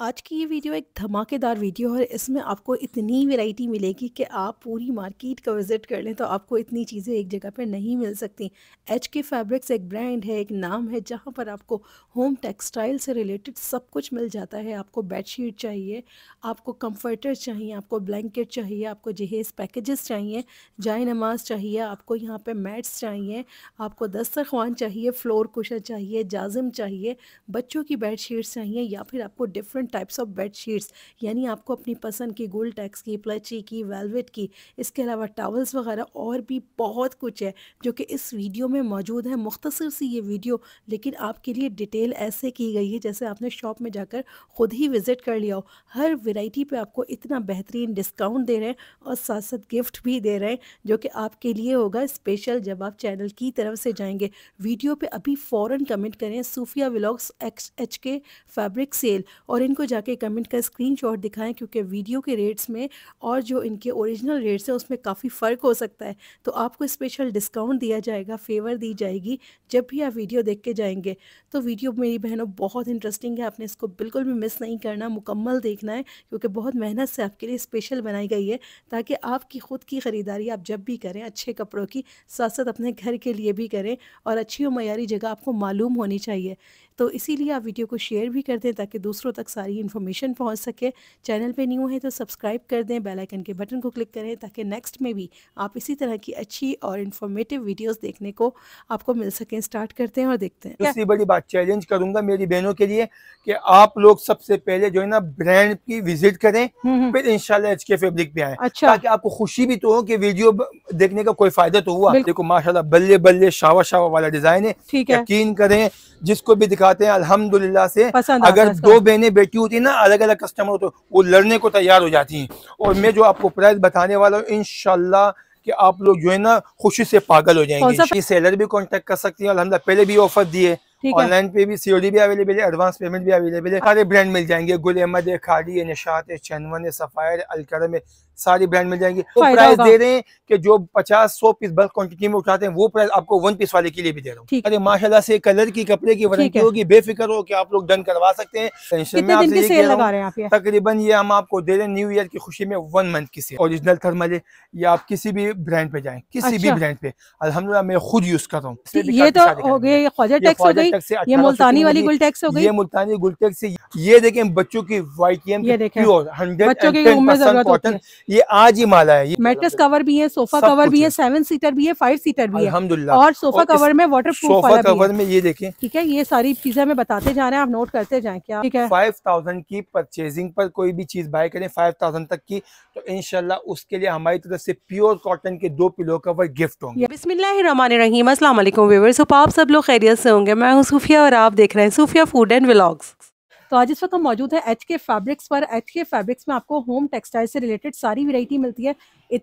आज की ये वीडियो एक धमाकेदार वीडियो है इसमें आपको इतनी वैरायटी मिलेगी कि आप पूरी मार्केट का विज़िट कर लें तो आपको इतनी चीज़ें एक जगह पर नहीं मिल सकती एच के फैब्रिक्स एक ब्रांड है एक नाम है जहाँ पर आपको होम टेक्सटाइल से रिलेटेड सब कुछ मिल जाता है आपको बेडशीट चाहिए आपको कम्फर्टर चाहिए आपको ब्लैंकेट चाहिए आपको जहेज़ पैकेजेस चाहिए जाय नमाज चाहिए आपको यहाँ पर मैट्स चाहिए आपको दस्तरखान चाहिए फ्लोर कुशर चाहिए जाजम चाहिए बच्चों की बेड चाहिए या फिर आपको different different types of bed sheets यानी आपको अपनी पसंद की गोल्ड टैक्स की प्लची की वेलवेट की इसके अलावा टावल्स वगैरह और भी बहुत कुछ है जो कि इस वीडियो में मौजूद है मुख्तसर सी ये वीडियो लेकिन आपके लिए डिटेल ऐसे की गई है जैसे आपने शॉप में जाकर ख़ुद ही विज़िट कर लिया हो हर वेराइटी पर आपको इतना बेहतरीन डिस्काउंट दे रहे हैं और साथ साथ गिफ्ट भी दे रहे हैं जो कि आपके लिए होगा स्पेशल जब आप चैनल की तरफ से जाएंगे वीडियो पे अभी फौरन कमेंट करें Sufia vlogs X H K fabric sale और इन को जाके कमेंट का स्क्रीन शॉट दिखाएं क्योंकि वीडियो के रेट्स में और जो इनके ओरिजिनल रेट्स हैं उसमें काफ़ी फ़र्क हो सकता है तो आपको स्पेशल डिस्काउंट दिया जाएगा फेवर दी जाएगी जब भी आप वीडियो देख के जाएंगे तो वीडियो मेरी बहनों बहुत इंटरेस्टिंग है आपने इसको बिल्कुल भी मिस नहीं करना मुकम्मल देखना है क्योंकि बहुत मेहनत से आपके लिए स्पेशल बनाई गई है ताकि आपकी ख़ुद की ख़रीदारी आप जब भी करें अच्छे कपड़ों की साथ साथ अपने घर के लिए भी करें और अच्छी और मैारी जगह आपको मालूम होनी चाहिए तो इसीलिए आप वीडियो को शेयर भी कर दें ताकि दूसरों तक सारी इन्फॉर्मेशन पहुंच सके चैनल पे न्यू है तो सब्सक्राइब कर दें आइकन के बटन को क्लिक करें ताकि नेक्स्ट में भी आप इसी तरह की अच्छी और इन्फॉर्मेटिव वीडियोस देखने को आपको मिल सकें स्टार्ट करते हैं और देखते हैं इसी बड़ी बात चैलेंज करूंगा मेरी बहनों के लिए कि आप लोग सबसे पहले जो है ना ब्रांड की विजिट करें हम्म, हम्म। फिर इंशाल्लाह एच के फैब्रिक पे आए अच्छा ताकि आपको खुशी भी तो हो कि वीडियो देखने का कोई फायदा तो हुआ देखो माशाल्लाह बल्ले बल्ले शावा शावा वाला डिजाइन है यकीन करें जिसको भी दिखा हैं अल्हम्दुलिल्लाह से अगर दो बहनें बेटी होती ना अलग अलग कस्टमर हो तो वो लड़ने को तैयार हो जाती हैं और मैं जो आपको प्राइस बताने वाला हूँ इनशाला कि आप लोग जो है ना खुशी से पागल हो जाएंगे ये सेलर भी कॉन्टेक्ट कर सकती है अलहमदा पहले भी ऑफर दिए ऑनलाइन पे भी सीओडी भी अवेलेबल है एडवांस पेमेंट भी अवेलेबल है सारे ब्रांड मिल जाएंगे गुल अहमद है खाली है निशात है चनवन है सफ़ायर अलकरम है सारी ब्रांड मिल जाएंगी तो प्राइस दे रहे हैं कि जो 50 सौ पीस बल्क क्वांटिटी में उठाते हैं वो प्राइस आपको वन पीस वाले के लिए भी दे रहा हूँ अरे माशाल्लाह से कलर की कपड़े की वारंटी होगी बेफिक्र हो कि आप लोग डन करवा सकते हैं टेंशन तो में आपसे ये तकरीबन ये हम आपको दे रहे हैं न्यू ईयर की खुशी में वन मंथ की सेल ओरिजिनल थर्मल है ये आप किसी भी ब्रांड पे जाए किसी भी ब्रांड अच्छा। पे अलहमदुल्ला मैं खुद यूज कर रहा हूँ तो अच्छा ये मुल्तानी गुलटेक्स ये देखें बच्चों की वाइट प्योर हंड्रेड कॉटन ये आज ही माला है मेट्रेस कवर भी है सोफा कवर भी है सेवन सीटर भी है फाइव सीटर भी है और सोफा कवर में वाटर प्रूफ सोफा कवर में ये देखें ठीक है ये सारी चीजें हमें बताते जा रहे हैं आप नोट करते जाए क्या ठीक है फाइव थाउजेंड की परचेजिंग पर कोई भी चीज बाय करें फाइव थाउजेंड तक की तो इनशाला उसके लिए हमारी तरफ से प्योर कॉटन के दो पिलो कवर गिफ्ट होंगे बिस्मिल्लामान रही असला आप सब लोग खैरियत से होंगे मैं हूँ सूफिया और आप देख रहे हैं सूफिया फूड एंड व्लॉग्स तो आज इस वक्त हम मौजूद है एच के फैब्रिक्स पर एच के फैब्रिक्स में आपको होम टेक्सटाइल से रिलेटेड सारी वेरायटी मिलती है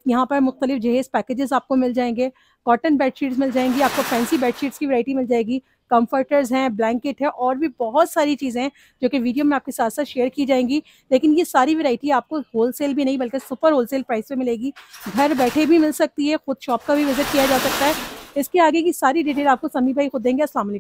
यहाँ पर मुख्तलिफ जहेज पैकेजेस आपको मिल जाएंगे कॉटन बेडशीट्स मिल जाएंगी आपको फैंसी बेडशीट्स की वरायटी मिल जाएगी कंफर्टर्स हैं ब्लैंकेट है और भी बहुत सारी चीज़ें हैं जो कि वीडियो में आपके साथ साथ शेयर की जाएंगी लेकिन ये सारी वैरायटी आपको होलसेल भी नहीं बल्कि सुपर होलसेल प्राइस पे मिलेगी घर बैठे भी मिल सकती है खुद शॉप का भी विजिट किया जा सकता है इसके आगे की सारी डिटेल आपको समी भाई खुद देंगे असलम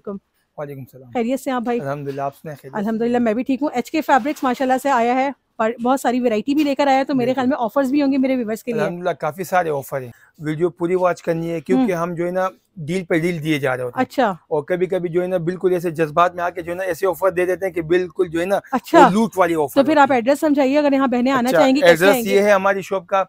खैरियत से आप भाई अलहमदिल्ला आपने मैं भी ठीक हूँ एच के फैब्रिक्स माशाल्लाह से आया है पर बहुत सारी वैरायटी भी लेकर आया तो मेरे ख्याल में ऑफर्स भी होंगे मेरे व्यूवर्स के लिए काफी सारे ऑफर हैं वीडियो पूरी वॉच करनी है क्योंकि हम्म। हम जो है ना डील पे डील दिए जा रहे होते हैं अच्छा और कभी कभी जो है ना बिल्कुल ऐसे जज्बात में आके जो है ना ऐसे ऑफर दे देते हैं कि बिल्कुल जो है ना अच्छा लूट वाली ऑफर तो फिर आप एड्रेस समझाइए अगर यहाँ बहने आना अच्छा, चाहेंगे एड्रेस ये है हमारी शॉप का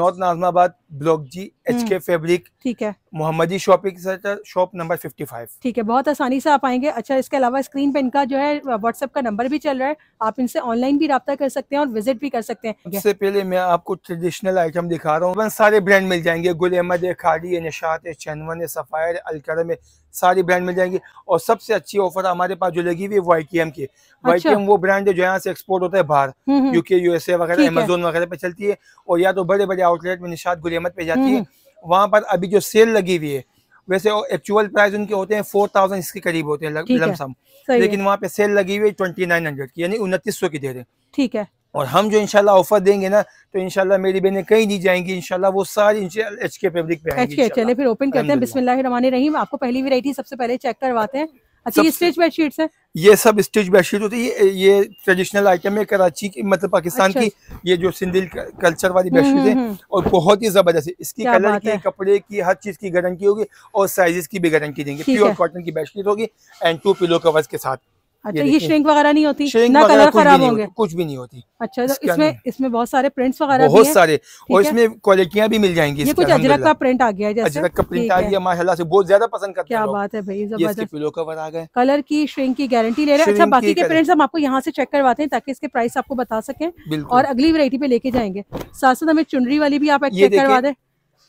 north Nazimabad block G H K fabric ठीक है Mohammadi shopping centre shop number 55 ठीक है बहुत आसानी से आप आएंगे अच्छा इसके अलावा स्क्रीन पे इनका जो है व्हाट्सएप का नंबर भी चल रहा है आप इनसे ऑनलाइन भी रब्ता कर सकते हैं और विजिट भी कर सकते हैं सबसे पहले मैं आपको ट्रेडिशनल आइटम दिखा रहा हूँ सारे ब्रांड मिल जाएंगे गुल अहमद खाड़ी निशात चनवन सफ़ायर अलकरम सारी ब्रांड मिल जाएंगी और सबसे अच्छी ऑफर हमारे पास जो लगी हुई वाई टी एम की वाई टी एम वो ब्रांड है जो यहाँ से एक्सपोर्ट होता है बाहर यूके हम्म, यूएसए हम्म। वगैरह अमेजोन वगैरह पे चलती है और या तो बड़े बड़े आउटलेट में निशात गुल अहमद पे जाती हम्म, है वहाँ पर अभी जो सेल लगी हुई है वैसे एक्चुअल प्राइस उनके होते हैं फोर थाउजेंड इसके करीब होते हैं लमसम है, लेकिन वहाँ पे सेल लगी हुई ट्वेंटी नाइन हंड्रेड की यानी उनतीस सौ की दे रहे ठीक है और हम जो इनशाला ऑफर देंगे ना तो इनशाला मेरी बहनें कहीं नहीं जाएंगी इनशाला वो सारी एच के फेब्रिक पे चले फिर ओपन करते हैं बिस्मिल्लाह रहीम आपको पहली वैरायटी सबसे पहले चेक करवाते हैं अच्छा ये स्टिच बेडशीट्स है ये सब स्टिच बेडशीट होती है ये ट्रेडिशनल आइटम है कराची की मतलब पाकिस्तान अच्छा। की अच्छा। ये जो सिंधी कल्चर वाली हम्म, हम्म, बेडशीट है हम्म। और बहुत ही जबरदस्त है इसकी कलर की कपड़े की हर चीज की गारंटी होगी और साइजेस की भी गारंटी देंगे प्योर कॉटन की बेडशीट होगी एंड टू पिलो कवर्स के साथ अच्छा ये, ये श्रिंक वगैरह नहीं होती ना कलर खराब होंगे कुछ भी नहीं होती अच्छा तो इसमें इसमें बहुत सारे प्रिंट्स वगैरह बहुत सारे और इसमें क्वालिटियाँ भी मिल जाएंगी ये कुछ अजरक का प्रिंट आ गया अजरक का प्रिंट आ गया माशाल्लाह से बहुत ज्यादा पसंद करते क्या बात है भाई जबरदस्त कलर की श्रिंक की गारंटी ले रहे हैं अच्छा बाकी के प्रिंट्स हम आपको यहाँ से चेक करवाते हैं ताकि इसके प्राइस आपको बता सके और अगली वेरायटी पे लेके जाएंगे साथ साथ हमें चुनरी वाली भी आप चेक करवा दे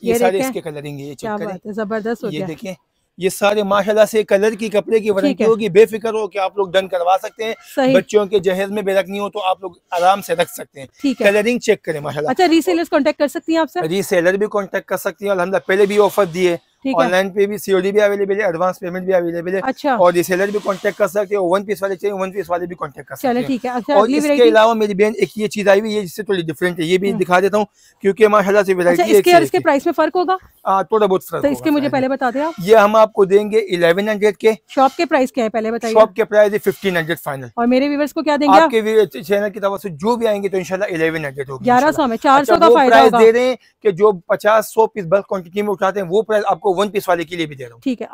ये सारे इसके कलरिंग ये चेक करें जबरदस्त हो गया देखिए ये सारे माशाल्लाह से कलर की कपड़े की वारंटी होगी बेफिक्र हो कि आप लोग डन करवा सकते हैं बच्चों के जहेज में बेरकनी हो तो आप लोग आराम से रख सकते हैं कलरिंग चेक करें माशाल्लाह अच्छा रीसेलर्स कांटेक्ट कर सकती हैं आपसे रीसेलर भी कांटेक्ट कर सकती है अलहमदा पहले भी ऑफर दिए ऑनलाइन पे भी सीओडी भी अवेलेबल है एडवांस पेमेंट भी अवेलेबल है अच्छा और रिसेलर भी कॉन्टेक्ट कर सकते हैं वन पीस वाले चाहिए वन पीस वाले भी कॉन्टेक्ट कर सकते हैं अच्छा, और इसके अलावा मेरी बहन एक ये चीज आई हुई है जिससे थोड़ी डिफरेंट है ये भी हम्म। दिखा देता हूँ क्योंकि माशाला से अच्छा, इसके प्राइस में फर्क होगा थोड़ा बहुत फर्क तो इसके मुझे पहले बता दे ये हम आपको देंगे इलेवन हंड्रेड के शॉप के प्राइस क्या है पहले बताइए शॉप के प्राइस है फिफ्टीन हंड्रेड फाइनल और मेरे व्यवर्स को क्या देंगे आपके चैनल की तरफ से जो भी आएंगे तो इनशाला इलेवन हंड्रेड होगी ग्यारह सौ में चार अच्छा, सौ का प्राइस दे रहे हैं कि जो पचास सौ पीस बल्क क्वान्टिटी में उठाते हैं वो प्राइस आपको वन पीस वाले के लिए भी दे रहा हूँ ठीक है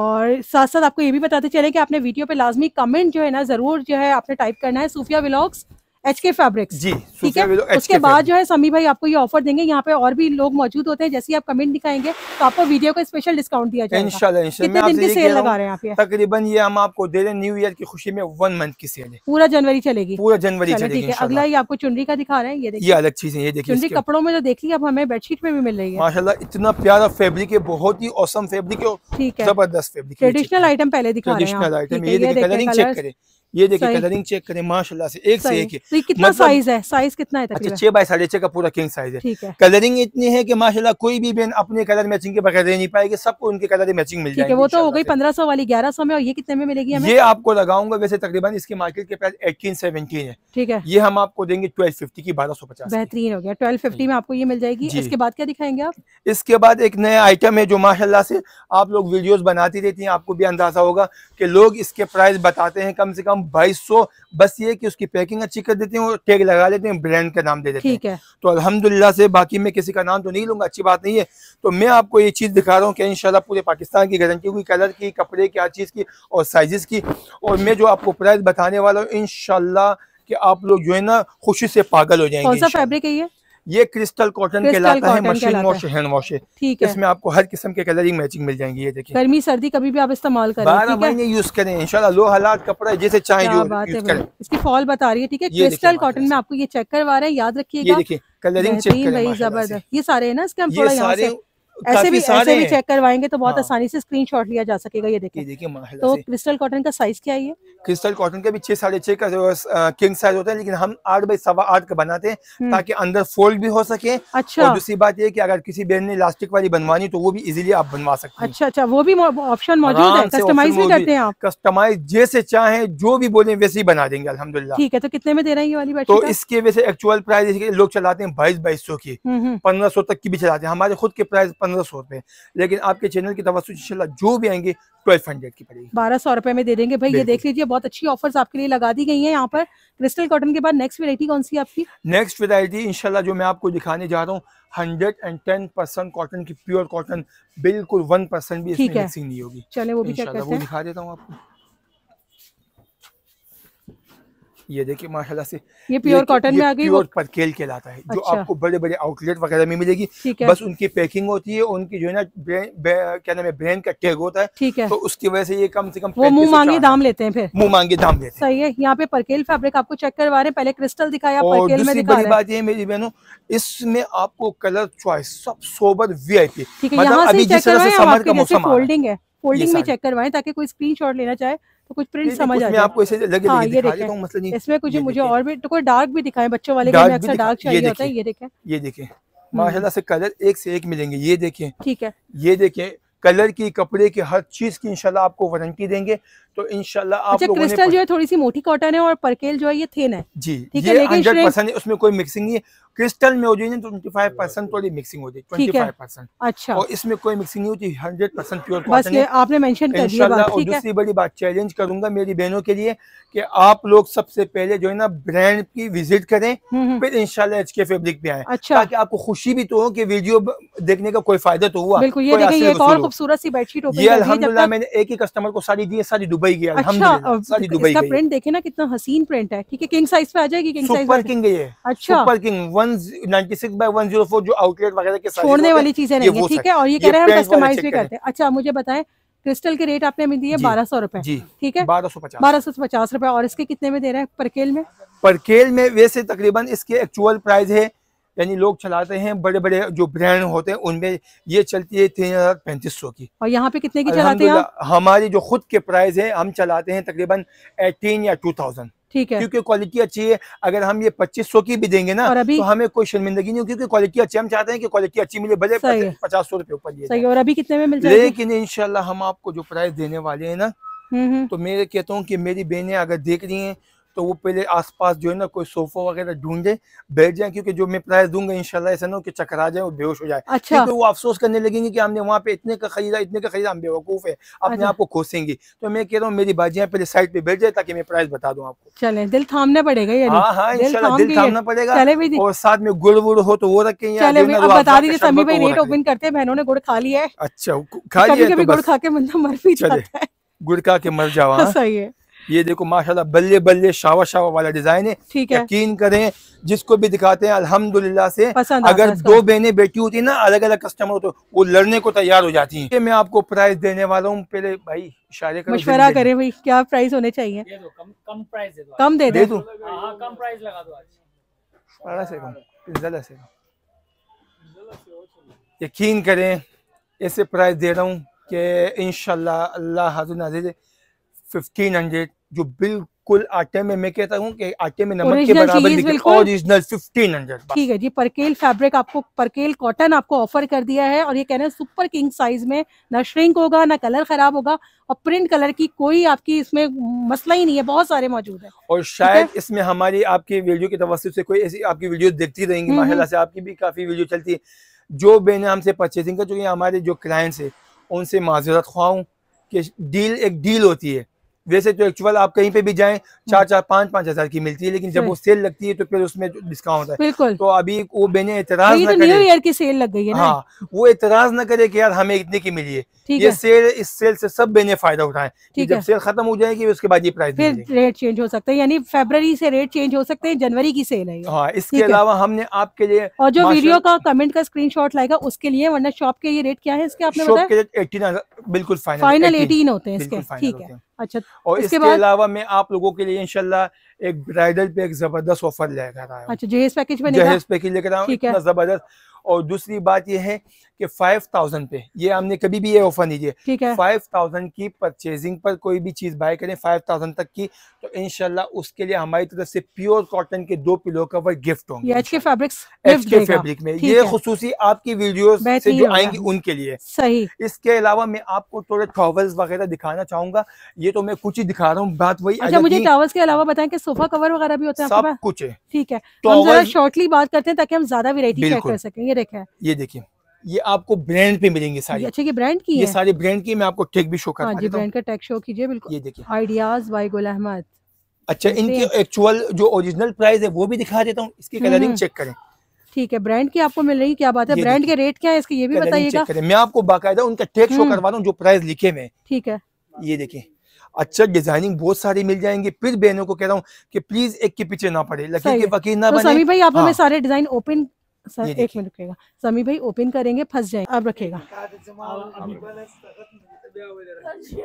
और साथ साथ आपको ये भी बताते चले कि आपने वीडियो पे लाजमी कमेंट जो है ना ज़रूर जो है आपने टाइप करना है Sufia blogs H K fabrics G ठीक है उसके बाद जो है समी भाई आपको ये ऑफर देंगे यहाँ पे और भी लोग मौजूद होते हैं जैसे आप कमेंट दिखाएंगे तो आपको वीडियो को स्पेशल डिस्काउंट दिया जाएगा इंशाल्लाह कितने दिन की सेल लगा रहे हैं आप तकरीबन ये हम आपको दे रहे हैं न्यू ईयर की खुशी में वन मंथ की सेल है पूरा जनवरी चलेगी पूरा जनवरी ठीक है अगला ये आपको चुनरी का दिखा रहे हैं ये अलग चीज है ये देखिए चुनरी कपड़ों में जो तो देखिए अब हमें बेडशीट में भी मिल रही है माशाला इतना प्यारा फेब्रिक है बहुत ही औसम फेब्रिक है जबरदस्त फेब्रिक ट्रेडिशनल आइटम पहले दिखाई ट्रेडिशनल आइटम ये देखिए चेक करें ये देखिए कलरिंग चेक करें माशाल्लाह से एक से एक है तो कितना मतलब, साइज है साइज कितना है अच्छा छह बाई साढ़े छह का पूरा किंग साइज है ठीक है कलरिंग इतनी है कि माशाल्लाह कोई भी बहन अपने कलर मैचिंग के बगैर नहीं पाएगी सबको उनके कलर मैचिंग मिल जाएगी वो तो हो गई पंद्रह सौ वाली ग्यारह सौ में और ये कितने में मिलेगी ये आपको लगाऊंगा वैसे तकरीबन इसके मार्केट के प्राइस एटीन सेवनटीन है ठीक है ये हम आपको देंगे ट्वेल्व फिफ्टी की बारह सौ पचास बेहतरीन हो गया ट्वेल्व फिफ्टी में आपको ये मिल जाएगी इसके बाद क्या दिखाएंगे आप इसके बाद एक नया आइटम है जो माशाला से आप लोग वीडियोज बनाती रहती है आपको भी अंदाजा होगा की लोग इसके प्राइस बताते हैं कम से कम बाईस सौ बस ये कि उसकी पैकिंग अच्छी कर देते हैं टैग लगा देते हैं ब्रांड का नाम दे देते हैं तो अलहमदुल्ला से बाकी मैं किसी का नाम तो नहीं लूंगा अच्छी बात नहीं है तो मैं आपको ये चीज़ दिखा रहा हूँ इनशाला इन पूरे पाकिस्तान की गारंटी हुई कलर की कपड़े की हर चीज़ की और साइजेस की और मैं जो आपको प्राइस बताने वाला हूँ इन कि आप लोग जो है ना खुशी से पागल हो जाएंगे कौन सा फैब्रिक है ये ये क्रिस्टल कॉटन कहलाता है मशीन वॉश हैंड वॉश है ठीक है इसमें आपको हर किस्म के कलरिंग मैचिंग मिल जाएंगे ये देखिए गर्मी सर्दी कभी भी आप इस्तेमाल करें बारह महीने यूज करें इंशाल्लाह लो हालात कपड़ा जैसे चाहे यूज करें इसकी फॉल बता रही है ठीक है क्रिस्टल कॉटन में आपको ये चेक करवा रहे हैं याद देखिए कलरिंग चेक जबरदस्त ये सारे है ना इसके हम थोड़ा यहाँ ऐसे भी ऐसे भी चेक करवाएंगे तो बहुत हाँ। आसानी से स्क्रीनशॉट लिया जा सकेगा ये देखिए देखिए तो क्रिस्टल कॉटन का साइज क्या है क्रिस्टल कॉटन का भी छह साढ़े छह का किंग साइज होता है लेकिन हम आठ बाई सवा आठ का बनाते हैं हम्म। ताकि अंदर फोल्ड भी हो सके अच्छा और दूसरी बात ये कि अगर किसी बहन ने इलास्टिक वाली बनवानी तो वो भी इजिली आप बनवा सकते हैं अच्छा अच्छा वो भी ऑप्शन मौजूद है कस्टमाइज भी करते हैं आप कस्टमाइज जैसे चाहे जो भी बोले वैसे ही बना देंगे अलहमदुल्ला ठीक है तो कितने में दे रहे हैं ये वाली तो इसके वैसे एक्चुअल प्राइस लोग चलाते हैं बाईस बाईस सौ की हम्म, हम्म। पंद्रह सौ तक की भी चलाते हैं हमारे खुद के प्राइस पंद्रह सौ रुपए लेकिन आपके चैनल की तवस्त इंशाल्लाह जो भी आएंगे ट्वेल्व हंड्रेड की पड़ेगी बारह सौ रुपए में दे देंगे भाई ये देख लीजिए बहुत अच्छी ऑफर्स आपके लिए लगा दी गई है यहाँ पर क्रिस्टल कॉटन के बाद नेक्स्ट वेरायटी कौन सी आपकी नेक्स्ट वेरायटी इनशाला जो मैं आपको दिखाने जा रहा हूँ hundred and ten percent cotton की प्योर कॉटन बिल्कुल वन परसेंट भी इसमें मिक्सिंग नहीं होगी चले वो भी वो दिखा देता हूँ आपको ये देखिए माशाल्लाह से ये प्योर कॉटन में आ गई प्योर परकेल लाता है जो अच्छा। आपको बड़े बड़े आउटलेट वगैरह में मिलेगी बस उनकी पैकिंग होती है उनकी जो है ना क्या नाम है ब्रांड का टैग होता है ठीक है तो उसकी वजह से ये कम से कम वो मुंह मांगे दाम लेते हैं फिर मुंह मांगे दाम लेते हैं सही है यहाँ पे परकेल फैब्रिक आपको चेक करवा रहे हैं पहले क्रिस्टल दिखाया परकेल में बड़ी बात ये मेरी बहनों इसमें आपको कलर चॉइस सब सोबर वीआईपी मतलब अभी जिस तरह से समर का मौसम फोल्डिंग है फोल्डिंग में चेक करवाएं ताकि कोई स्क्रीनशॉट लेना चाहे तो कुछ प्रिंट समझ आ आपको ऐसे लगे हाँ, ये देखे मसला मतलब नहीं इसमें कुछ मुझे और भी तो कोई डार्क भी दिखाएं बच्चों वाले अक्सर डार्क चाहिए होता है ये देखें ये देखें हम्म। माशाल्लाह से कलर एक से एक मिलेंगे ये देखें ठीक है ये देखें कलर की कपड़े की हर चीज की इंशाल्लाह आपको वारंटी देंगे तो इनशाला अच्छा, क्रिस्टल जो है थोड़ी सी मोटी कॉटन है और परकेल जो है ये थिन है जी ठीक है लेकिन परसेंट उसमें कोई मिक्सिंग नहीं है क्रिस्टल में हो जाए ट्वेंटी फाइव परसेंट थोड़ी मिक्सिंग हो जाए ट्वेंटी फाइव परसेंट अच्छा और इसमें कोई मिक्सिंग नहीं होती हंड्रेड परसेंट प्योर बस ये आपने मेंशन कर दिया और दूसरी बड़ी बात चैलेंज करूंगा मेरी बहनों के लिए कि आप लोग सबसे पहले जो है ना ब्रांड की विजिट करें हम्म, हम्म। फिर इनशाला एच के फेब्रिक पे आए अच्छा ताकि आपको खुशी भी तो हो कि वीडियो देखने का कोई फायदा तो हुआ बिल्कुल ये देखिए तो एक और खूबसूरत सी बेडशीट हो ये अलहमदुल्ला मैंने एक ही कस्टमर को सारी दी है सारी दुबई दुबई गया अच्छा, दुबई इसका प्रिंट देखे ना कितना हसीन प्रिंट है ठीक है किंग साइज पे आ जाएगी किंग साइज सुपर किंग ये अच्छा super king one ninety six by one zero four जो आउटलेट वगैरह के छोड़ने वाली चीजें नहीं है ठीक है और ये कह रहे हैं कस्टमाइज भी करते हैं अच्छा मुझे बताए क्रिस्टल के रेट आपने हमें दिए बारह सौ रूपए ठीक है बारह सौ पचास बारह सौ पचास रूपए और इसके कितने में दे रहे हैं परकेल में परकेल में वैसे तकरीबन इसके एक्चुअल प्राइस है यानी लोग चलाते हैं बड़े बड़े जो ब्रांड होते हैं उनमें ये चलती है तीन हजार पैंतीस सौ की और यहाँ पे कितने की चलाते हैं हमारी जो खुद के प्राइस है हम चलाते हैं तकरीबन एटीन या टू थाउजेंड ठीक है क्योंकि क्वालिटी अच्छी है अगर हम ये पच्चीस सौ की भी देंगे ना और अभी तो हमें कोई शर्मिंदगी नहीं क्योंकि क्वालिटी अच्छी हम चाहते हैं कि क्वालिटी अच्छी मिले भले पचास सौ रुपए ऊपर और अभी कितने में मिल जाएगी लेकिन इनशाला हम आपको जो प्राइस देने वाले हैं ना हम्म, हम्म। तो मैं कहता हूँ की मेरी बहने अगर देख रही है तो वो पहले आसपास जो है ना कोई सोफा वगैरह ढूंढे बैठ जाए क्योंकि जो मैं प्राइस दूंगा इनशाला ऐसा ना कि चक्कर आ जाए और बेहोश हो जाए अच्छा। तो वो अफसोस करने लगेंगे कि हमने वहाँ पे इतने का खरीदा इतने का खरीदा हम बेवकूफ है अपने अच्छा। आप को खोसेंगे तो मैं कह रहा हूँ मेरी बाजियाँ पहले साइड पे बैठ जाए ताकि मैं प्राइस बता दूँ आपको चले दिल थामना पड़ेगा हाँ हाँ दिल थामना पड़ेगा और साथ में गुड़ वुड़ हो तो वो रखे तो करते बहनों ने गुड़ खा लिया है अच्छा खा लिया तो गुड़ खा के मर भी गुड़ खा के मर जाओ हाँ। सही है ये देखो माशाल्लाह बल्ले बल्ले शावा शावा वाला डिजाइन है ठीक है यकीन करें जिसको भी दिखाते हैं अल्हम्दुलिल्लाह से अगर दो बहने बेटी होती ना अलग अलग कस्टमर तो वो लड़ने को तैयार हो जाती है मैं आपको प्राइस देने वाला हूँ पहले भाई इशारे करो मशवरा करें भाई क्या प्राइस होने चाहिए कम दे दे तू हाँ, हाँ, कम प्राइस लगा दो से कम यकीन करें ऐसे प्राइस दे रहा हूँ कि इन अल्लाह हाजुर नाजिर फिफ्टीन हंड्रेड जो बिल्कुल आटे में मैं कहता हूँ कि आटे में नमक के बराबर ओरिजिनल 1500 ठीक है जी परकेल फैब्रिक आपको परकेल कॉटन आपको ऑफर कर दिया है और ये कहना है सुपर किंग साइज में ना श्रिंक होगा ना कलर खराब होगा और प्रिंट कलर की कोई आपकी इसमें मसला ही नहीं है बहुत सारे मौजूद है और शायद इसमें हमारी आपकी वीडियो की तवस्त से कोई ऐसी आपकी वीडियो देखती रहेंगी हम्म, माशाला हम्म। से आपकी भी काफी वीडियो चलती है जो बेने हमसे परचेजिंग कर चुकी हैं हमारे जो क्लाइंट्स है उनसे माजरत ख्वाऊँ कि डील एक डील होती है वैसे तो एक्चुअल आप कहीं पे भी जाएं हम्म। चार चार पाँच पाँच हजार की मिलती है लेकिन जब हम्म। वो सेल लगती है तो फिर उसमें डिस्काउंट है बिल्कुल तो अभी वो बेने एतराज तो न्यू ईयर की सेल लग गई है हाँ वो एतराज न करे कि यार हमें इतने की मिली है ये सेल इस सेल से सब बेने फायदा उठाए जब सेल खत्म हो जाएगी उसके बाद ये प्राइस फिर रेट चेंज हो सकता है यानी फेबर से रेट चेंज हो सकते हैं जनवरी की सेल है हाँ इसके अलावा हमने आपके लिए और जो वीडियो का कमेंट का स्क्रीन लाएगा उसके लिए वरना शॉप के ये रेट क्या है इसके आपने बिल्कुल फाइनल एटीन होते हैं इसके ठीक है अच्छा और इसके, अलावा मैं आप लोगों के लिए इनशाला एक ब्राइडल पे एक जबरदस्त ऑफर लेकर आया अच्छा जहेज पैकेज में जहेज पैकेज लेकर आया हूँ जबरदस्त और दूसरी बात यह है कि 5000 पे ये हमने कभी भी ये ऑफर नहीं दिया थाउजेंड की परचेजिंग पर कोई भी चीज़ बाय करें 5000 तक की तो इनशाला उसके लिए हमारी तरफ से प्योर कॉटन के दो पिलो कवर गिफ्ट होंगे H K fabrics H K fabric में ये खसूसी आपकी वीडियो से जो आएंगी उनके लिए सही इसके अलावा मैं आपको थोड़े टॉवल्स वगैरह दिखाना चाहूंगा ये तो मैं कुछ ही दिखा रहा हूँ बात वही अच्छा मुझे टॉवल्स के अलावा बताएं की सोफा कवर वगैरह भी होता है कुछ ठीक है तो शॉर्टली बात करते हैं ताकि हम ज्यादा वेरायटी कर सकें ये देखें ये देखिए ये आपको ब्रांड पे मिलेंगे सारी अच्छा ये ब्रांड की ये है? सारे ब्रांड की मैं आपको टेक भी शो कर हाँ, ब्रांड का टेक शो कीजिए बिल्कुल ये देखिए आइडियाज बाई गुल अहमद अच्छा इनके एक्चुअल जो ओरिजिनल प्राइस है वो भी दिखा देता हूँ इसकी कलरिंग हम्म, चेक हम्म। करें ठीक है ब्रांड की आपको मिल रही क्या बात है ब्रांड के रेट क्या है इसके ये भी बताइएगा मैं आपको बाकायदा उनका टेक शो हम्म। करवा रहा जो प्राइस लिखे में ठीक है ये देखिए अच्छा डिजाइनिंग बहुत सारी मिल जाएंगे फिर बहनों को कह रहा हूँ कि प्लीज एक के पीछे ना पड़े लकीर के वकील ना तो बने भाई आप हाँ। हमें सारे डिजाइन ओपन सर एक मिनट रुकेगा समी भाई ओपन करेंगे फंस जाएंगे अब रखेगा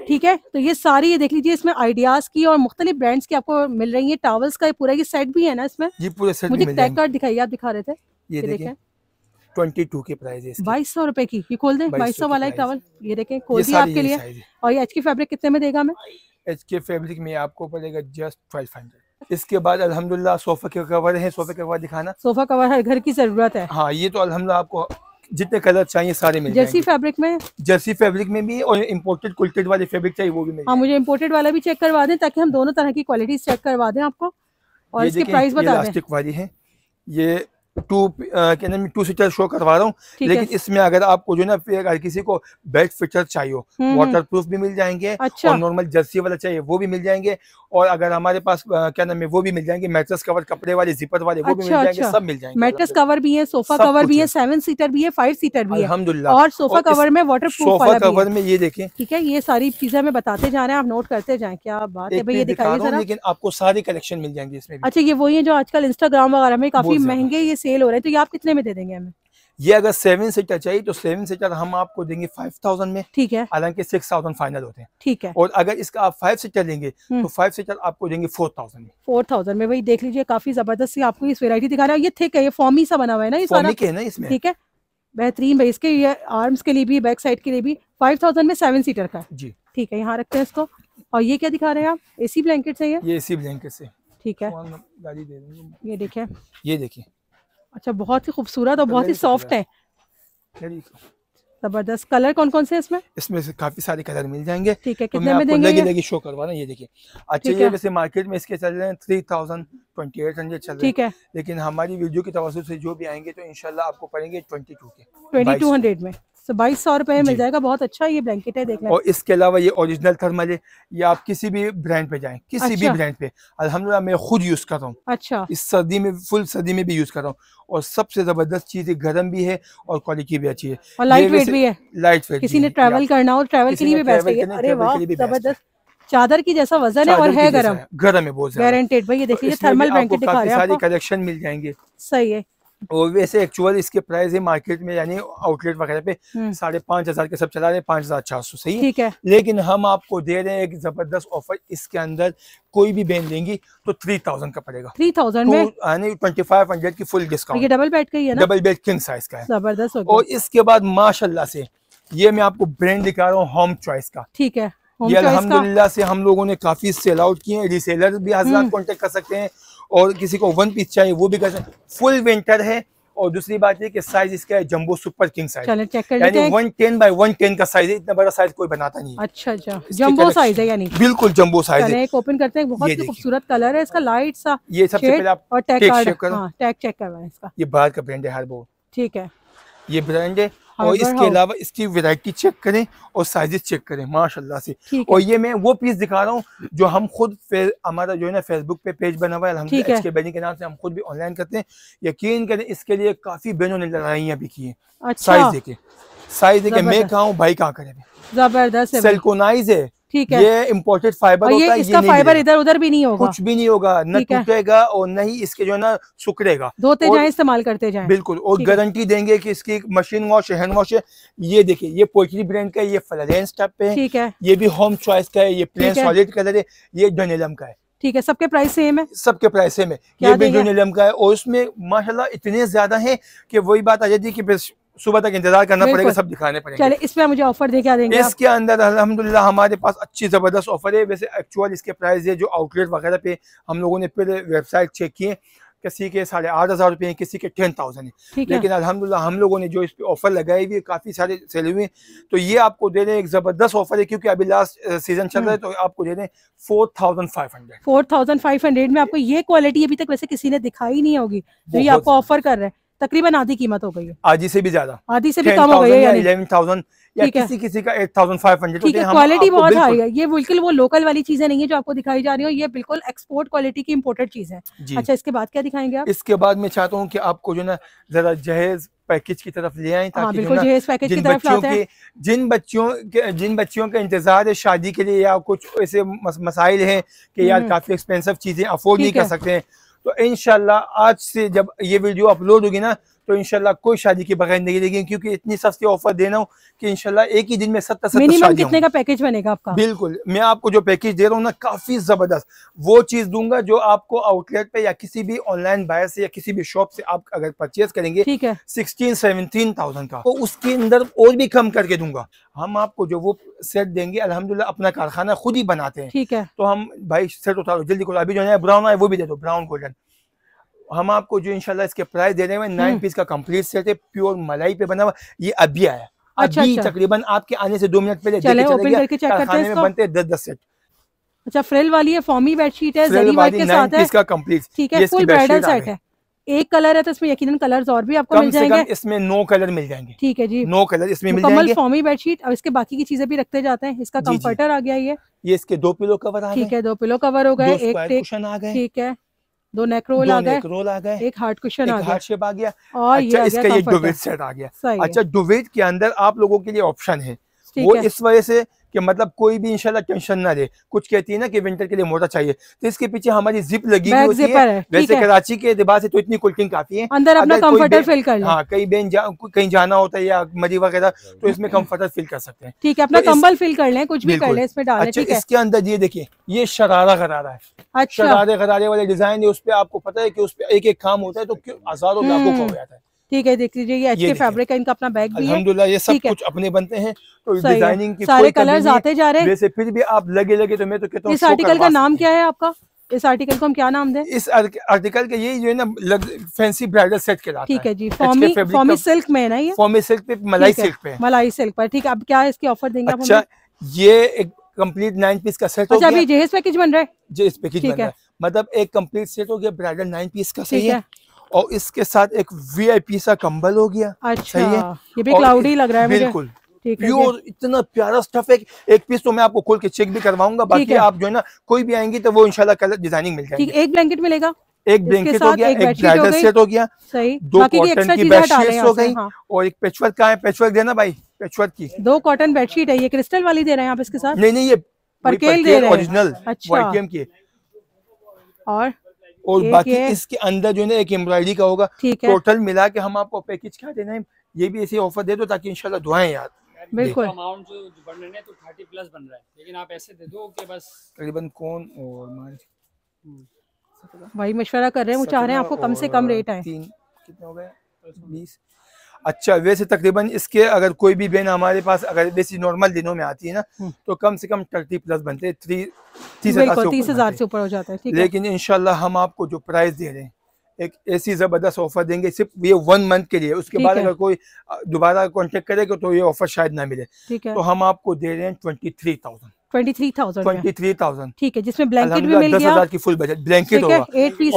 ठीक है तो ये सारी ये देख लीजिए इसमें आइडियाज की और मुख्तलिफ ब्रांड्स की आपको मिल रही है टावल्स का ये पूरा ये सेट भी है ना इसमें ये पूरा सेट मुझे टैग कार्ड दिखाई आप दिखा रहे थे ये देखें ट्वेंटी टू के प्राइस बाईस सौ रुपए की ये खोल दे बाईस सौ वाला एक टावल ये देखें खोल दिया आपके लिए और ये एच के फैब्रिक कितने में देगा मैं एच के फैब्रिक में आपको पड़ेगा जस्ट ट्वेल्व हंड्रेड इसके बाद अल्हम्दुलिल्लाह सोफा के कवर है सोफा के कवर दिखाना सोफा कवर हर घर की जरूरत है हाँ ये तो अल्हम्दुलिल्लाह आपको जितने कलर चाहिए सारे मिल जर्सी फैब्रिक में जर्सी फैब्रिक में भी और इम्पोर्टेड कुल्टेड वाले फैब्रिक चाहिए वो भी मिल हाँ मुझे इम्पोर्टेड वाला भी चेक करवा दें ताकि हम दोनों तरह की क्वालिटी चेक करवा दें आपको और इसके प्राइस बता दें वाली है ये टू क्या नाम टू सीटर शो करवा रहा हूँ लेकिन इसमें अगर आपको जो ना अगर किसी को बेस्ट फीचर चाहिए वाटर प्रूफ हम्म, हम्म। भी मिल जाएंगे अच्छा। और नॉर्मल जर्सी वाला चाहिए वो भी मिल जाएंगे और अगर हमारे पास क्या नाम है वो भी मिल जाएंगे मैट्रेस कवर कपड़े वाले जिपर वाले वो भी मिल अच्छा, जाएंगे अच्छा। सब मिल जाएंगे मैट्रेस कवर भी है सोफा कवर भी है सेवन सीटर भी है फाइव सीटर भी है और सोफा कवर में वाटर प्रूफ सोफा कवर में ये देखें ठीक है ये सारी चीजें हमें बताते जा रहे हैं आप नोट करते जाए क्या बात है ये दिखाई लेकिन आपको सारी कलेक्शन मिल जाएंगे इसमें अच्छा ये वही है जो आजकल इंस्टाग्राम वगैरह में काफी महंगे ये सेल हो रहा है तो ये आप कितने में दे देंगे हमें ये अगर सेवन सीटर चाहिए तो सेवन सीटर हम आपको देंगे फाइव थाउजेंड में ठीक है हालांकि सिक्स थाउजेंड फाइनल होते हैं ठीक है और अगर इसका आप फाइव सीटर लेंगे तो फाइव हम्म। सीटर आपको देंगे फोर थाउजेंड में फोर थाउजेंड में वही देख लीजिए काफी जबरदस्त आपको इस वेरायटी दिखा रहा है ये थिक है ये फॉर्मी सा बना हुआ है ना ये सारा है ना इसमें ठीक है बेहतरीन भाई इसके ये आर्म्स के लिए भी बैक साइड के लिए भी फाइव थाउजेंड में सेवन सीटर का जी ठीक है यहाँ रखते हैं इसको और ये क्या दिखा रहे हैं आप एसी ब्लैंकेट से ये एसी ब्लैंकेट से ठीक है ये देखिए ये देखिए अच्छा बहुत ही खूबसूरत और बहुत ही सॉफ्ट है जबरदस्त कलर कौन कौन से इसमें इसमें से काफी सारे कलर मिल जाएंगे ठीक है तो कितने में देंगे लगी लगी शो करवाना ये देखिए अच्छा ये वैसे मार्केट में इसके चल रहे हैं three thousand twenty eight hundred चल रहे हैं लेकिन हमारी वीडियो की तवसु से जो भी आएंगे तो इनशाला आपको पड़ेंगे ट्वेंटी टू के ट्वेंटी टू हंड्रेड में बाईस सौ रुपए में मिल जाएगा बहुत अच्छा ये ब्लैंकेट है देखना और इसके अलावा ये ओरिजिनल थर्मल है ये आप किसी भी ब्रांड पे जाएं किसी अच्छा। भी ब्रांड पे अल्हम्दुलिल्लाह मैं खुद यूज कर रहा हूँ अच्छा इस सर्दी में फुल सर्दी में भी यूज कर रहा हूँ और सबसे जबरदस्त चीज है गर्म भी है और क्वालिटी भी अच्छी है और लाइट वेट भी है लाइट वेट किसी ने ट्रेवल करना और ट्रेवल के लिए भी जबरदस्त चादर की जैसा वजन है और है गर्म गर्म है बहुत गारंटेड भाई ये देखिए थर्मल ब्लैंकेट दिखा रहे हैं सारी कलेक्शन मिल जाएंगे सही है और वैसे एक्चुअल इसके प्राइस है मार्केट में यानी आउटलेट वगैरह पे हम्म। साढ़े पांच हजार के सब चला रहे हैं पांच हजार चार सौ सही ठीक है लेकिन हम आपको दे रहे हैं एक जबरदस्त ऑफर इसके अंदर कोई भी बहन लेंगी तो थ्री थाउजेंड का पड़ेगा three thousand twenty five hundred की फुल डिस्काउंट ये डबल बेड का ही है ना डबल बेड किंग साइज का है जबरदस्त और इसके बाद माशाला से ये मैं आपको ब्रांड दिखा रहा हूँ होम चॉइस का ठीक है ये अलहमदुल्ला से हम लोगों ने काफी सेल आउट किए हैं रिसेलर भी हजार हम्म। कॉन्टेक्ट कर सकते हैं और किसी को वन पीस चाहिए वो भी कर सकते फुल विंटर है और दूसरी बात ये कि साइज इसका है जम्बो सुपर किंग साइज यानी वन टेन का साइज है इतना बड़ा साइज कोई बनाता नहीं अच्छा अच्छा जम्बो साइज है यानी बिल्कुल जंबो साइज है एक ओपन करते हैं बहुत ही खूबसूरत कलर है इसका लाइट सा ये सबसे पहले आप और टैग चेक हाँ, करवाएं इसका ये बाहर का ब्रांड है हर ठीक है ये ब्रांड है और इसके अलावा इसकी वेराइटी चेक करें और साइजेस चेक करें माशाल्लाह से और ये मैं वो पीस दिखा रहा हूँ जो हम खुद हमारा जो है ना फेसबुक पे पेज बना हुआ है इसके बेनी के नाम से हम खुद भी ऑनलाइन करते हैं यकीन करें इसके लिए काफी बहनों ने लड़ाइया भी की है साइज अच्छा। देखे साइज देखे मैं कहा भाई कहाँ करें जबरदस्त सेल्कोनाइज है ठीक है ये इम्पोर्टेड फाइबर होता है इसका फाइबर इधर उधर भी नहीं होगा कुछ भी नहीं होगा न टूटेगा और न ही इसके जो है ना सुखड़ेगा धोते जाए इस्तेमाल करते जाए बिल्कुल और गारंटी देंगे की इसकी मशीन वॉश हैंड वॉश है ये देखिए ये पोइट्री ब्रांड का ये फ्लोरेंस टाइप पे ठीक है ये भी होम चॉइस का है ये प्लेन सॉलिड कलर है ये डोनेलम का है ठीक है सबके प्राइस सेम है सबके प्राइस सेम है ये भी यूनिलम का है और उसमें माशाल्लाह इतने ज्यादा हैं कि वही बात आ जाती है कि सुबह तक इंतजार करना पड़ेगा सब दिखाने पड़ेंगे चले इसमें मुझे ऑफर दे क्या देंगे इसके अंदर अलहमदुल्ला हमारे पास अच्छी ज़बरदस्त ऑफर है वैसे एक्चुअल इसके प्राइस है जो आउटलेट वगैरह पे हम लोगों ने पहले वेबसाइट चेक किए किसी के साढ़े आठ हज़ार रुपए हैं किसी के टेन थाउजेंड है लेकिन अलहमदिल्ला हम लोगों ने जो इस पे ऑफर लगाई हुई है काफ़ी सारे सेल हुए तो ये आपको दे रहे हैं एक ज़बरदस्त ऑफर है क्योंकि अभी लास्ट सीजन चल रहा है हम्म। तो आपको दे रहे हैं four thousand five hundred four thousand five hundred में आपको ये क्वालिटी अभी तक वैसे किसी ने दिखाई नहीं होगी जो ये आपको ऑफर कर रहे हैं तकरीबन आधी कीमत हो गई है आधी से भी ज्यादा आधी से भी कम हो गई है इलेवन थाउजेंड किसी किसी का एट थाउजेंड फाइव हंड्रेड ठीक है क्वालिटी बहुत हाई है ये बिल्कुल वो लोकल वाली चीजें नहीं है जो आपको दिखाई जा रही है ये बिल्कुल एक्सपोर्ट क्वालिटी की इम्पोर्टेड चीज है अच्छा इसके बाद क्या दिखाएंगे आप इसके बाद मैं चाहता हूँ की आपको जो ना जरा जहेज पैकेज की तरफ ले आए हाँ, ताकि की तरफ लाते हैं जिन बच्चियों के जिन बच्चियों का इंतजार है शादी के लिए या कुछ ऐसे मसाइल हैं कि यार हम्म। काफी एक्सपेंसिव चीजें अफोर्ड नहीं कर सकते हैं तो इनशाला आज से जब ये वीडियो अपलोड होगी ना तो इनशाला कोई शादी के बगैर नहीं देगी क्योंकि इतनी सस्ती ऑफर देना हूँ कि इनशाला एक ही दिन में सत्तर सत्तर कितने का पैकेज बनेगा आपका बिल्कुल मैं आपको जो पैकेज दे रहा हूँ ना काफी जबरदस्त वो चीज दूंगा जो आपको आउटलेट पे या किसी भी ऑनलाइन बायर से या किसी भी शॉप से आप अगर परचेज करेंगे सिक्सटीन सेवनटीन थाउजेंड का तो उसके अंदर और भी कम करके दूंगा हम आपको जो वो सेट देंगे अलहमदुल्ला अपना कारखाना खुद ही बनाते हैं ठीक है तो हम भाई सेट उतारो जल्दी को अभी जो है ब्राउन आए वो भी दे दो ब्राउन गोल्डन हम आपको जो इनशाला इसके प्राइस दे रहे हैं नाइन पीस हम्म। का कंप्लीट सेट है प्योर मलाई पे बना हुआ ये अभी आया अच्छा, अभी अच्छा। तकरीबन आपके आने से दो मिनट पहले चले ओपन बनते दस दस सेट अच्छा फ्रेल वाली है फॉर्मी बेडशीट है जरी वर्क के साथ है इसका कंप्लीट ठीक है फुल ब्राइडल सेट है एक कलर है तो इसमें यकीनन कलर्स और भी आपको मिल जाएंगे इसमें नो कलर मिल जाएंगे ठीक है जी नो कलर इसमें मिल जाएंगे फॉर्मी बेडशीट और इसके बाकी की चीजें भी रखते जाते हैं इसका कंफर्टर आ गया ये ये इसके दो पिलो कवर आ गए ठीक है दो पिलो कवर हो गए एक कुशन आ गए ठीक है दो नेक्रोल आ गए नेक्रोल आ गए एक हार्ट क्वेश्चन आ गया हार्ट आ गया और अच्छा, इसका ये डुवेट सेट आ गया अच्छा डुवेट के अंदर आप लोगों के लिए ऑप्शन है वो इस वजह से कि मतलब कोई भी इंशाल्लाह टेंशन ना ले कुछ कहती है ना कि विंटर के लिए मोटा चाहिए तो इसके पीछे हमारी जिप लगी होती है, है वैसे कराची के दिबा से तो इतनी कुल्किंग काफी है अंदर अपना कंफर्टर फील कर हाँ कहीं बेन जा, कहीं जाना होता है या मरी वगैरह तो इसमें कंफर्टर फील कर सकते हैं ठीक है अपना कम्बल तो फील कर ले कुछ भी कर ले इसमें अच्छा इसके अंदर ये देखिए ये शरारा करारा है अच्छा शरारे करारे वाले डिजाइन है उस पर आपको पता है की उस पर एक एक काम होता है तो हजारों लाखों का हो जाता है ठीक है देख लीजिए ये अच्छे फैब्रिक है इनका अपना बैग भी है ये सब कुछ अपने बनते हैं तो डिजाइनिंग की सारे कलर्स आते जा रहे हैं वैसे फिर भी आप लगे लगे तो मैं तो कहता हूँ इस आर्टिकल का नाम क्या है आपका इस आर्टिकल को हम क्या नाम दें इस आर्टिकल के यही जो है ना फैंसी ब्राइडल सेट के ठीक है जी फॉर्मी फॉर्मी सिल्क में है ना ये फॉर्मी सिल्क पे मलाई सिल्क पे मलाई सिल्क पर ठीक है अब क्या इसकी ऑफर देंगे अच्छा ये एक कंप्लीट नाइन पीस का सेट अच्छा अभी जेहेज पैकेज बन रहा है जेहेज पैकेज बन रहा है मतलब एक कंप्लीट सेट हो गया ब्राइडल नाइन पीस का सही है और इसके साथ एक वीआईपी सा कंबल हो गया अच्छा सही है? ये भी क्लाउडी लग रहा है बिल्कुल प्योर इतना प्यारा स्टफ है एक पीस तो मैं आपको खोल के चेक भी करवाऊंगा बाकी आप जो है ना कोई भी आएंगी तो वो इनशाला कलर डिजाइनिंग मिल जाएगी एक ब्लैंकेट मिलेगा एक ब्लैंकेट हो गया एक ब्राइडल सेट हो गया सही दो कॉटन की बेडशीट हो गई हाँ। और एक पेचवर्क का है पेचवर्क देना भाई पेचवर्क की दो कॉटन बेडशीट है ये क्रिस्टल वाली दे रहे हैं आप इसके साथ नहीं नहीं ये ओरिजिनल अच्छा और और बाकी एक इसके अंदर जो है एक एम्ब्रॉयडरी का होगा टोटल मिला के हम आपको पैकेज क्या देना है ये भी ऐसे ऑफर दे दो ताकि इनशाला दुआएं याद बिल्कुल अमाउंट जो बन रहे हैं तो थर्टी प्लस बन रहा है लेकिन आप ऐसे दे दो कि बस तकरीबन कौन और भाई मशवरा कर रहे हैं वो चाह रहे हैं आपको कम से कम रेट आए तीन कितने हो गए बीस अच्छा वैसे तकरीबन इसके अगर कोई भी बेन हमारे पास अगर वैसी नॉर्मल दिनों में आती है ना हम्म। तो कम से कम थर्टी प्लस बनते हैं थ्री तीस हजार से ऊपर हो जाता है लेकिन इनशाला हम आपको जो प्राइस दे रहे हैं एक ऐसी ज़बरदस्त ऑफ़र देंगे सिर्फ ये वन मंथ के लिए उसके बाद अगर कोई दोबारा कॉन्टेक्ट करेगा तो ये ऑफ़र शायद ना मिले तो हम आपको दे रहे हैं ट्वेंटी थ्री थाउजेंड ठीक है जिसमें ब्लैंकेट भी मिल गया की फुल बजट ब्लैंकेट होगा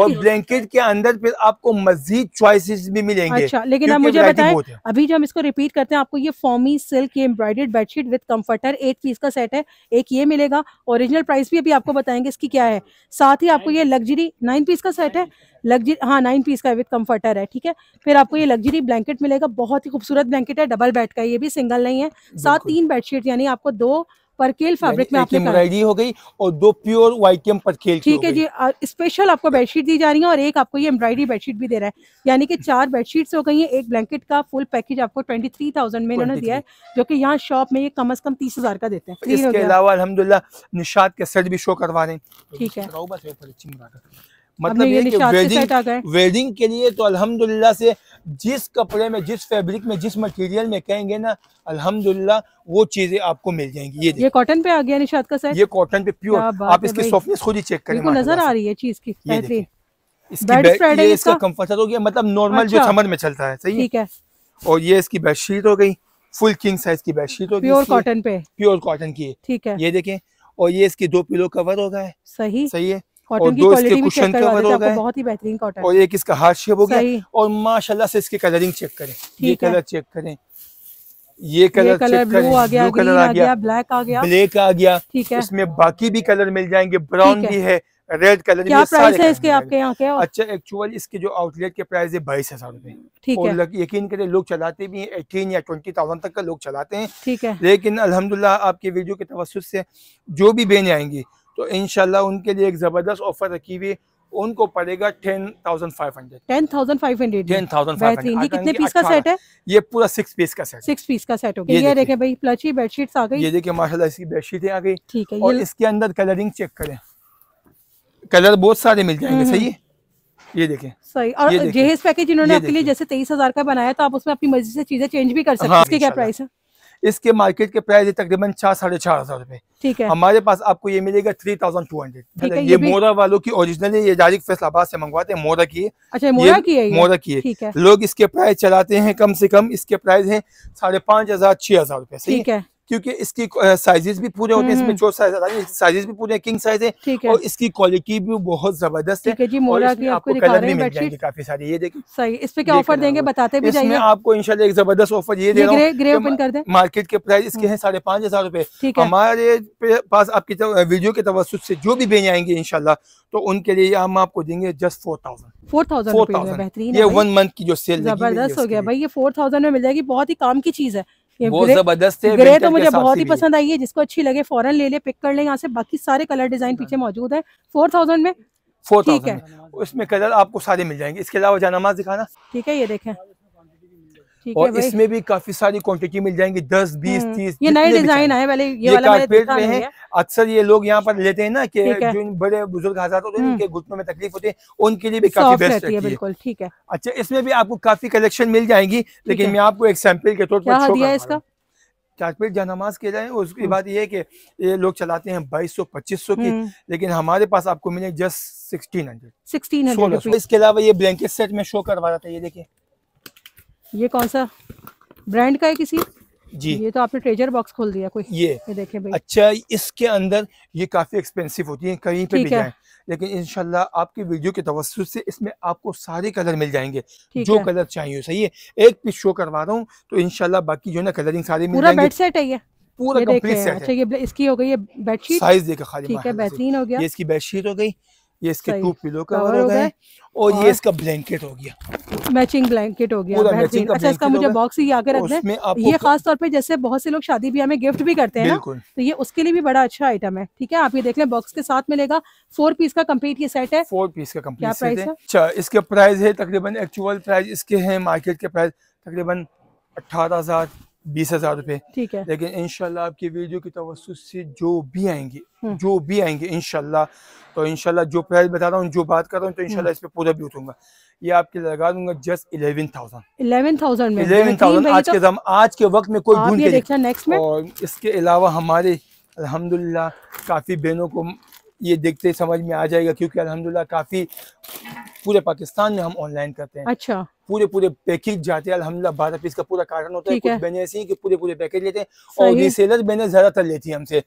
और ब्लैंकेट के अंदर फिर आपको मजीद चॉइसेस भी मिलेंगे अच्छा लेकिन आप मुझे बताएं अभी जो हम इसको रिपीट करते हैं आपको ये फॉर्मी सिल्क ये embroidered bedsheet with comforter eight piece का सेट है एक ये मिलेगा ओरिजिनल प्राइस भी अभी आपको बताएंगे इसकी क्या है साथ ही आपको ये लग्जरी नाइन पीस का सेट है लग्जरी हाँ नाइन पीस का विद कम्फर्टर है ठीक है फिर आपको ये लग्जरी ब्लैंकेट मिलेगा बहुत ही खूबसूरत ब्लैंकेट है डबल बेड का ये भी सिंगल नहीं है साथ तीन बेडशीट यानी आपको दो परकेल फैब्रिक में आपने हो गई और दो प्योर वाइटीएम परकेल ठीक है जी स्पेशल आपको बेडशीट तो दी जा रही है और एक आपको ये एम्ब्रॉयडरी बेडशीट भी दे रहा है यानी कि चार बेडशीट्स हो गई है एक ब्लैंकेट का फुल पैकेज आपको ट्वेंटी थ्री थाउजेंड में इन्होंने दिया है जो कि यहाँ शॉप में ये कम अज कम तीस हजार का देते हैं इसके अलावा अलहमदुल्ला निशात के सेट भी शो करवा रहे हैं तो ठीक है मतलब ये कि वेडिंग वेडिंग के लिए तो अल्हम्दुलिल्लाह से जिस कपड़े में जिस फैब्रिक में जिस मटेरियल में कहेंगे ना अल्हम्दुलिल्लाह वो चीजें आपको मिल जाएंगी ये ये कॉटन पे आ गया निशाद का सेट ये कॉटन पे प्योर आप इसकी सॉफ्टनेस खुद ही चेक करें नजर आ रही है चीज की इसकी इसका कंफर्ट हो गया मतलब नॉर्मल जो अच्छा। समर में चलता है सही है और ये इसकी बेडशीट हो गई फुल किंग साइज की बेडशीट गई प्योर कॉटन पे प्योर कॉटन की ठीक है ये देखें और ये इसके दो पिलो कवर हो गए सही सही है कॉटन की क्वालिटी भी चेक करवा देते हैं बहुत ही बेहतरीन कॉटन और एक इसका शेप हो गया और माशाल्लाह से इसकी कलरिंग चेक करें ये कलर चेक करें ये कलर, ये कलर ब्लू आ गया कलर आ गया ब्लैक आ गया ब्लैक आ गया ठीक है इसमें बाकी भी कलर मिल जाएंगे ब्राउन भी है रेड कलर क्या प्राइस है इसके आपके यहाँ के अच्छा एक्चुअल इसके जो आउटलेट के प्राइस है बाईस हजार रूपए यकीन करें लोग चलाते भी एटीन या ट्वेंटी थाउजेंड तक का लोग चलाते हैं ठीक है लेकिन अलहमदुल्ला आपके वीडियो के तवसत से जो भी बेन आएंगे तो इन उनके लिए एक ज़बरदस्त ऑफर रखी हुई उनको पड़ेगा ten thousand five hundred ten thousand five hundred ten thousand five hundred कितने पीस का सेट है ये पूरा सिक्स पीस का सेट सिक्स पीस का सेट हो गया ये, ये देखें भाई प्लची बेडशीट आ गई ये देखिए माशाल्लाह इसकी बेडशीटें आ गई ठीक है और इसके अंदर कलरिंग चेक करें कलर बहुत सारे मिल जाएंगे हम्म। सही ये देखें सही और जहेज पैकेज इन्होंने आपके लिए जैसे तेईस का बनाया तो आप उसमें अपनी मर्जी से चीजें चेंज भी कर सकते हाँ, हैं इसके क्या प्राइस है इसके मार्केट के प्राइस है तकरीबन चार साढ़े चार हजार रूपए हमारे पास आपको ये मिलेगा थ्री थाउजेंड टू हंड्रेड ये मोरा वालों की ओरिजिनल है ये जारी फैसलाबाद से मंगवाते हैं मोरा की अच्छा, मोरा की मोरा की लोग इसके प्राइस चलाते हैं कम से कम इसके प्राइस है साढ़े पाँच हजार छह हजार रूपए ठीक है क्योंकि इसकी साइजेस भी पूरे होते हैं इसमें हम्म। जो साइज साइजेस भी पूरे किंग साइज है और इसकी क्वालिटी भी बहुत जबरदस्त है जी मोरा की आपको कलर भी मिल काफी सारी ये देखिए सही इस पे क्या ऑफर देंगे बताते भी इसमें आपको इंशाल्लाह एक जबरदस्त ऑफर ये दे रहा दे मार्केट के प्राइस इसके हम्म। हैं साढ़े पाँच हजार रूपए हमारे पास आपकी वीडियो के तवसत से जो भी भेज आएंगे इनशाला तो उनके लिए हम आपको देंगे just four thousand four thousand बेहतरीन ये वन मंथ की जो सेल जबरदस्त हो गया भाई ये फोर थाउजेंड में मिल जाएगी बहुत ही काम की चीज है जबरदस्त है ग्रे तो मुझे बहुत ही पसंद आई है जिसको अच्छी लगे फॉरन ले ले पिक कर ले यहाँ से बाकी सारे कलर डिजाइन पीछे हाँ। मौजूद है फोर थाउजेंड में फोर थाउजेंड उसमें कलर आपको सारे मिल जाएंगे इसके अलावा जानमाज दिखाना ठीक है ये देखें और इसमें भी काफी सारी क्वांटिटी मिल जाएंगी दस हम्म, बीस तीस ये नए डिजाइन आए वाले ये, ये कारपेट में है अक्सर ये लोग यहाँ पर लेते हैं ना कि जो बड़े बुजुर्ग हजार होते हैं उनके घुटनों में तकलीफ होती है उनके लिए भी काफी बेस्ट है बिल्कुल ठीक है अच्छा इसमें भी आपको काफी कलेक्शन मिल जाएंगी लेकिन मैं आपको एक सैंपल के तौर पर इसका कारपेट जहाँ नमाज किया जाए उसकी हम्म। बात यह है कि ये लोग चलाते हैं बाईस सौ पच्चीस सौ की हम्म। लेकिन हमारे पास आपको मिले just sixteen hundred sixteen hundred इसके अलावा ये ब्लैंकेट सेट में शो करवा रहा था ये देखिए ये कौन सा ब्रांड का है किसी जी ये तो आपने ट्रेजर बॉक्स खोल दिया कोई ये ये देखे भाई अच्छा इसके अंदर ये काफ़ी एक्सपेंसिव होती है कहीं पे भी लेकिन इनशाला आपकी वीडियो के तवस्त से इसमें आपको सारे कलर मिल जाएंगे जो कलर चाहिए सही है एक पीस शो करवा रहा हूँ तो इनशाला बाकी जो ना कलरिंग सारे मिल जाएंगे सेट है ये पूरा सेट है अच्छा ये इसकी हो गई है बेडशीट साइज देखा खाली ठीक है बेहतरीन हो गया इसकी बेडशीट हो गई ये इसके टू पिलो कवर हो गए और ये इसका ब्लैंकेट हो गया मैचिंग ब्लैंकेट हो गया मैचिंग अच्छा इसका मुझे बॉक्स ही आके रख है ये खास तौर पे जैसे बहुत से लोग शादी ब्याह में गिफ्ट भी करते हैं ना तो ये उसके लिए भी बड़ा अच्छा आइटम है ठीक है आप ये देख लें बॉक्स के साथ मिलेगा फोर पीस का कम्प्लीट ये सेट है फोर पीस का कम्प्लीट प्राइस अच्छा इसके प्राइस है तकरीबन एक्चुअल प्राइस इसके है मार्केट के प्राइस तकरीबन अठारह हजार बीस हजार रुपए ठीक है लेकिन इनशाला आपकी वीडियो की तवसत से जो भी आएंगे हम्म। जो भी आएंगे इनशाला तो इनशाला जो प्राइस बता रहा हूँ जो बात कर रहा हूँ तो इनशाला हम्म। इस पर पूरा भी उठूंगा ये आपके लगा दूंगा just eleven thousand eleven thousand में इलेवन थाउजेंड आज तो के दम आज के वक्त में कोई ढूंढ नेक्स्ट में और इसके अलावा हमारे अलहमदुल्ला काफी बहनों को ये देखते समझ में आ जाएगा क्योंकि अल्हम्दुलिल्लाह काफी पूरे पाकिस्तान में हम ऑनलाइन करते हैं अच्छा पूरे पूरे पैकेज जाते हैं अल्हम्दुलिल्लाह बारह पीस का पूरा कार्टन होता है कुछ बहने ऐसी हैं कि पूरे पूरे पैकेज लेते हैं और रीसेलर बहने ज्यादातर लेती है हमसे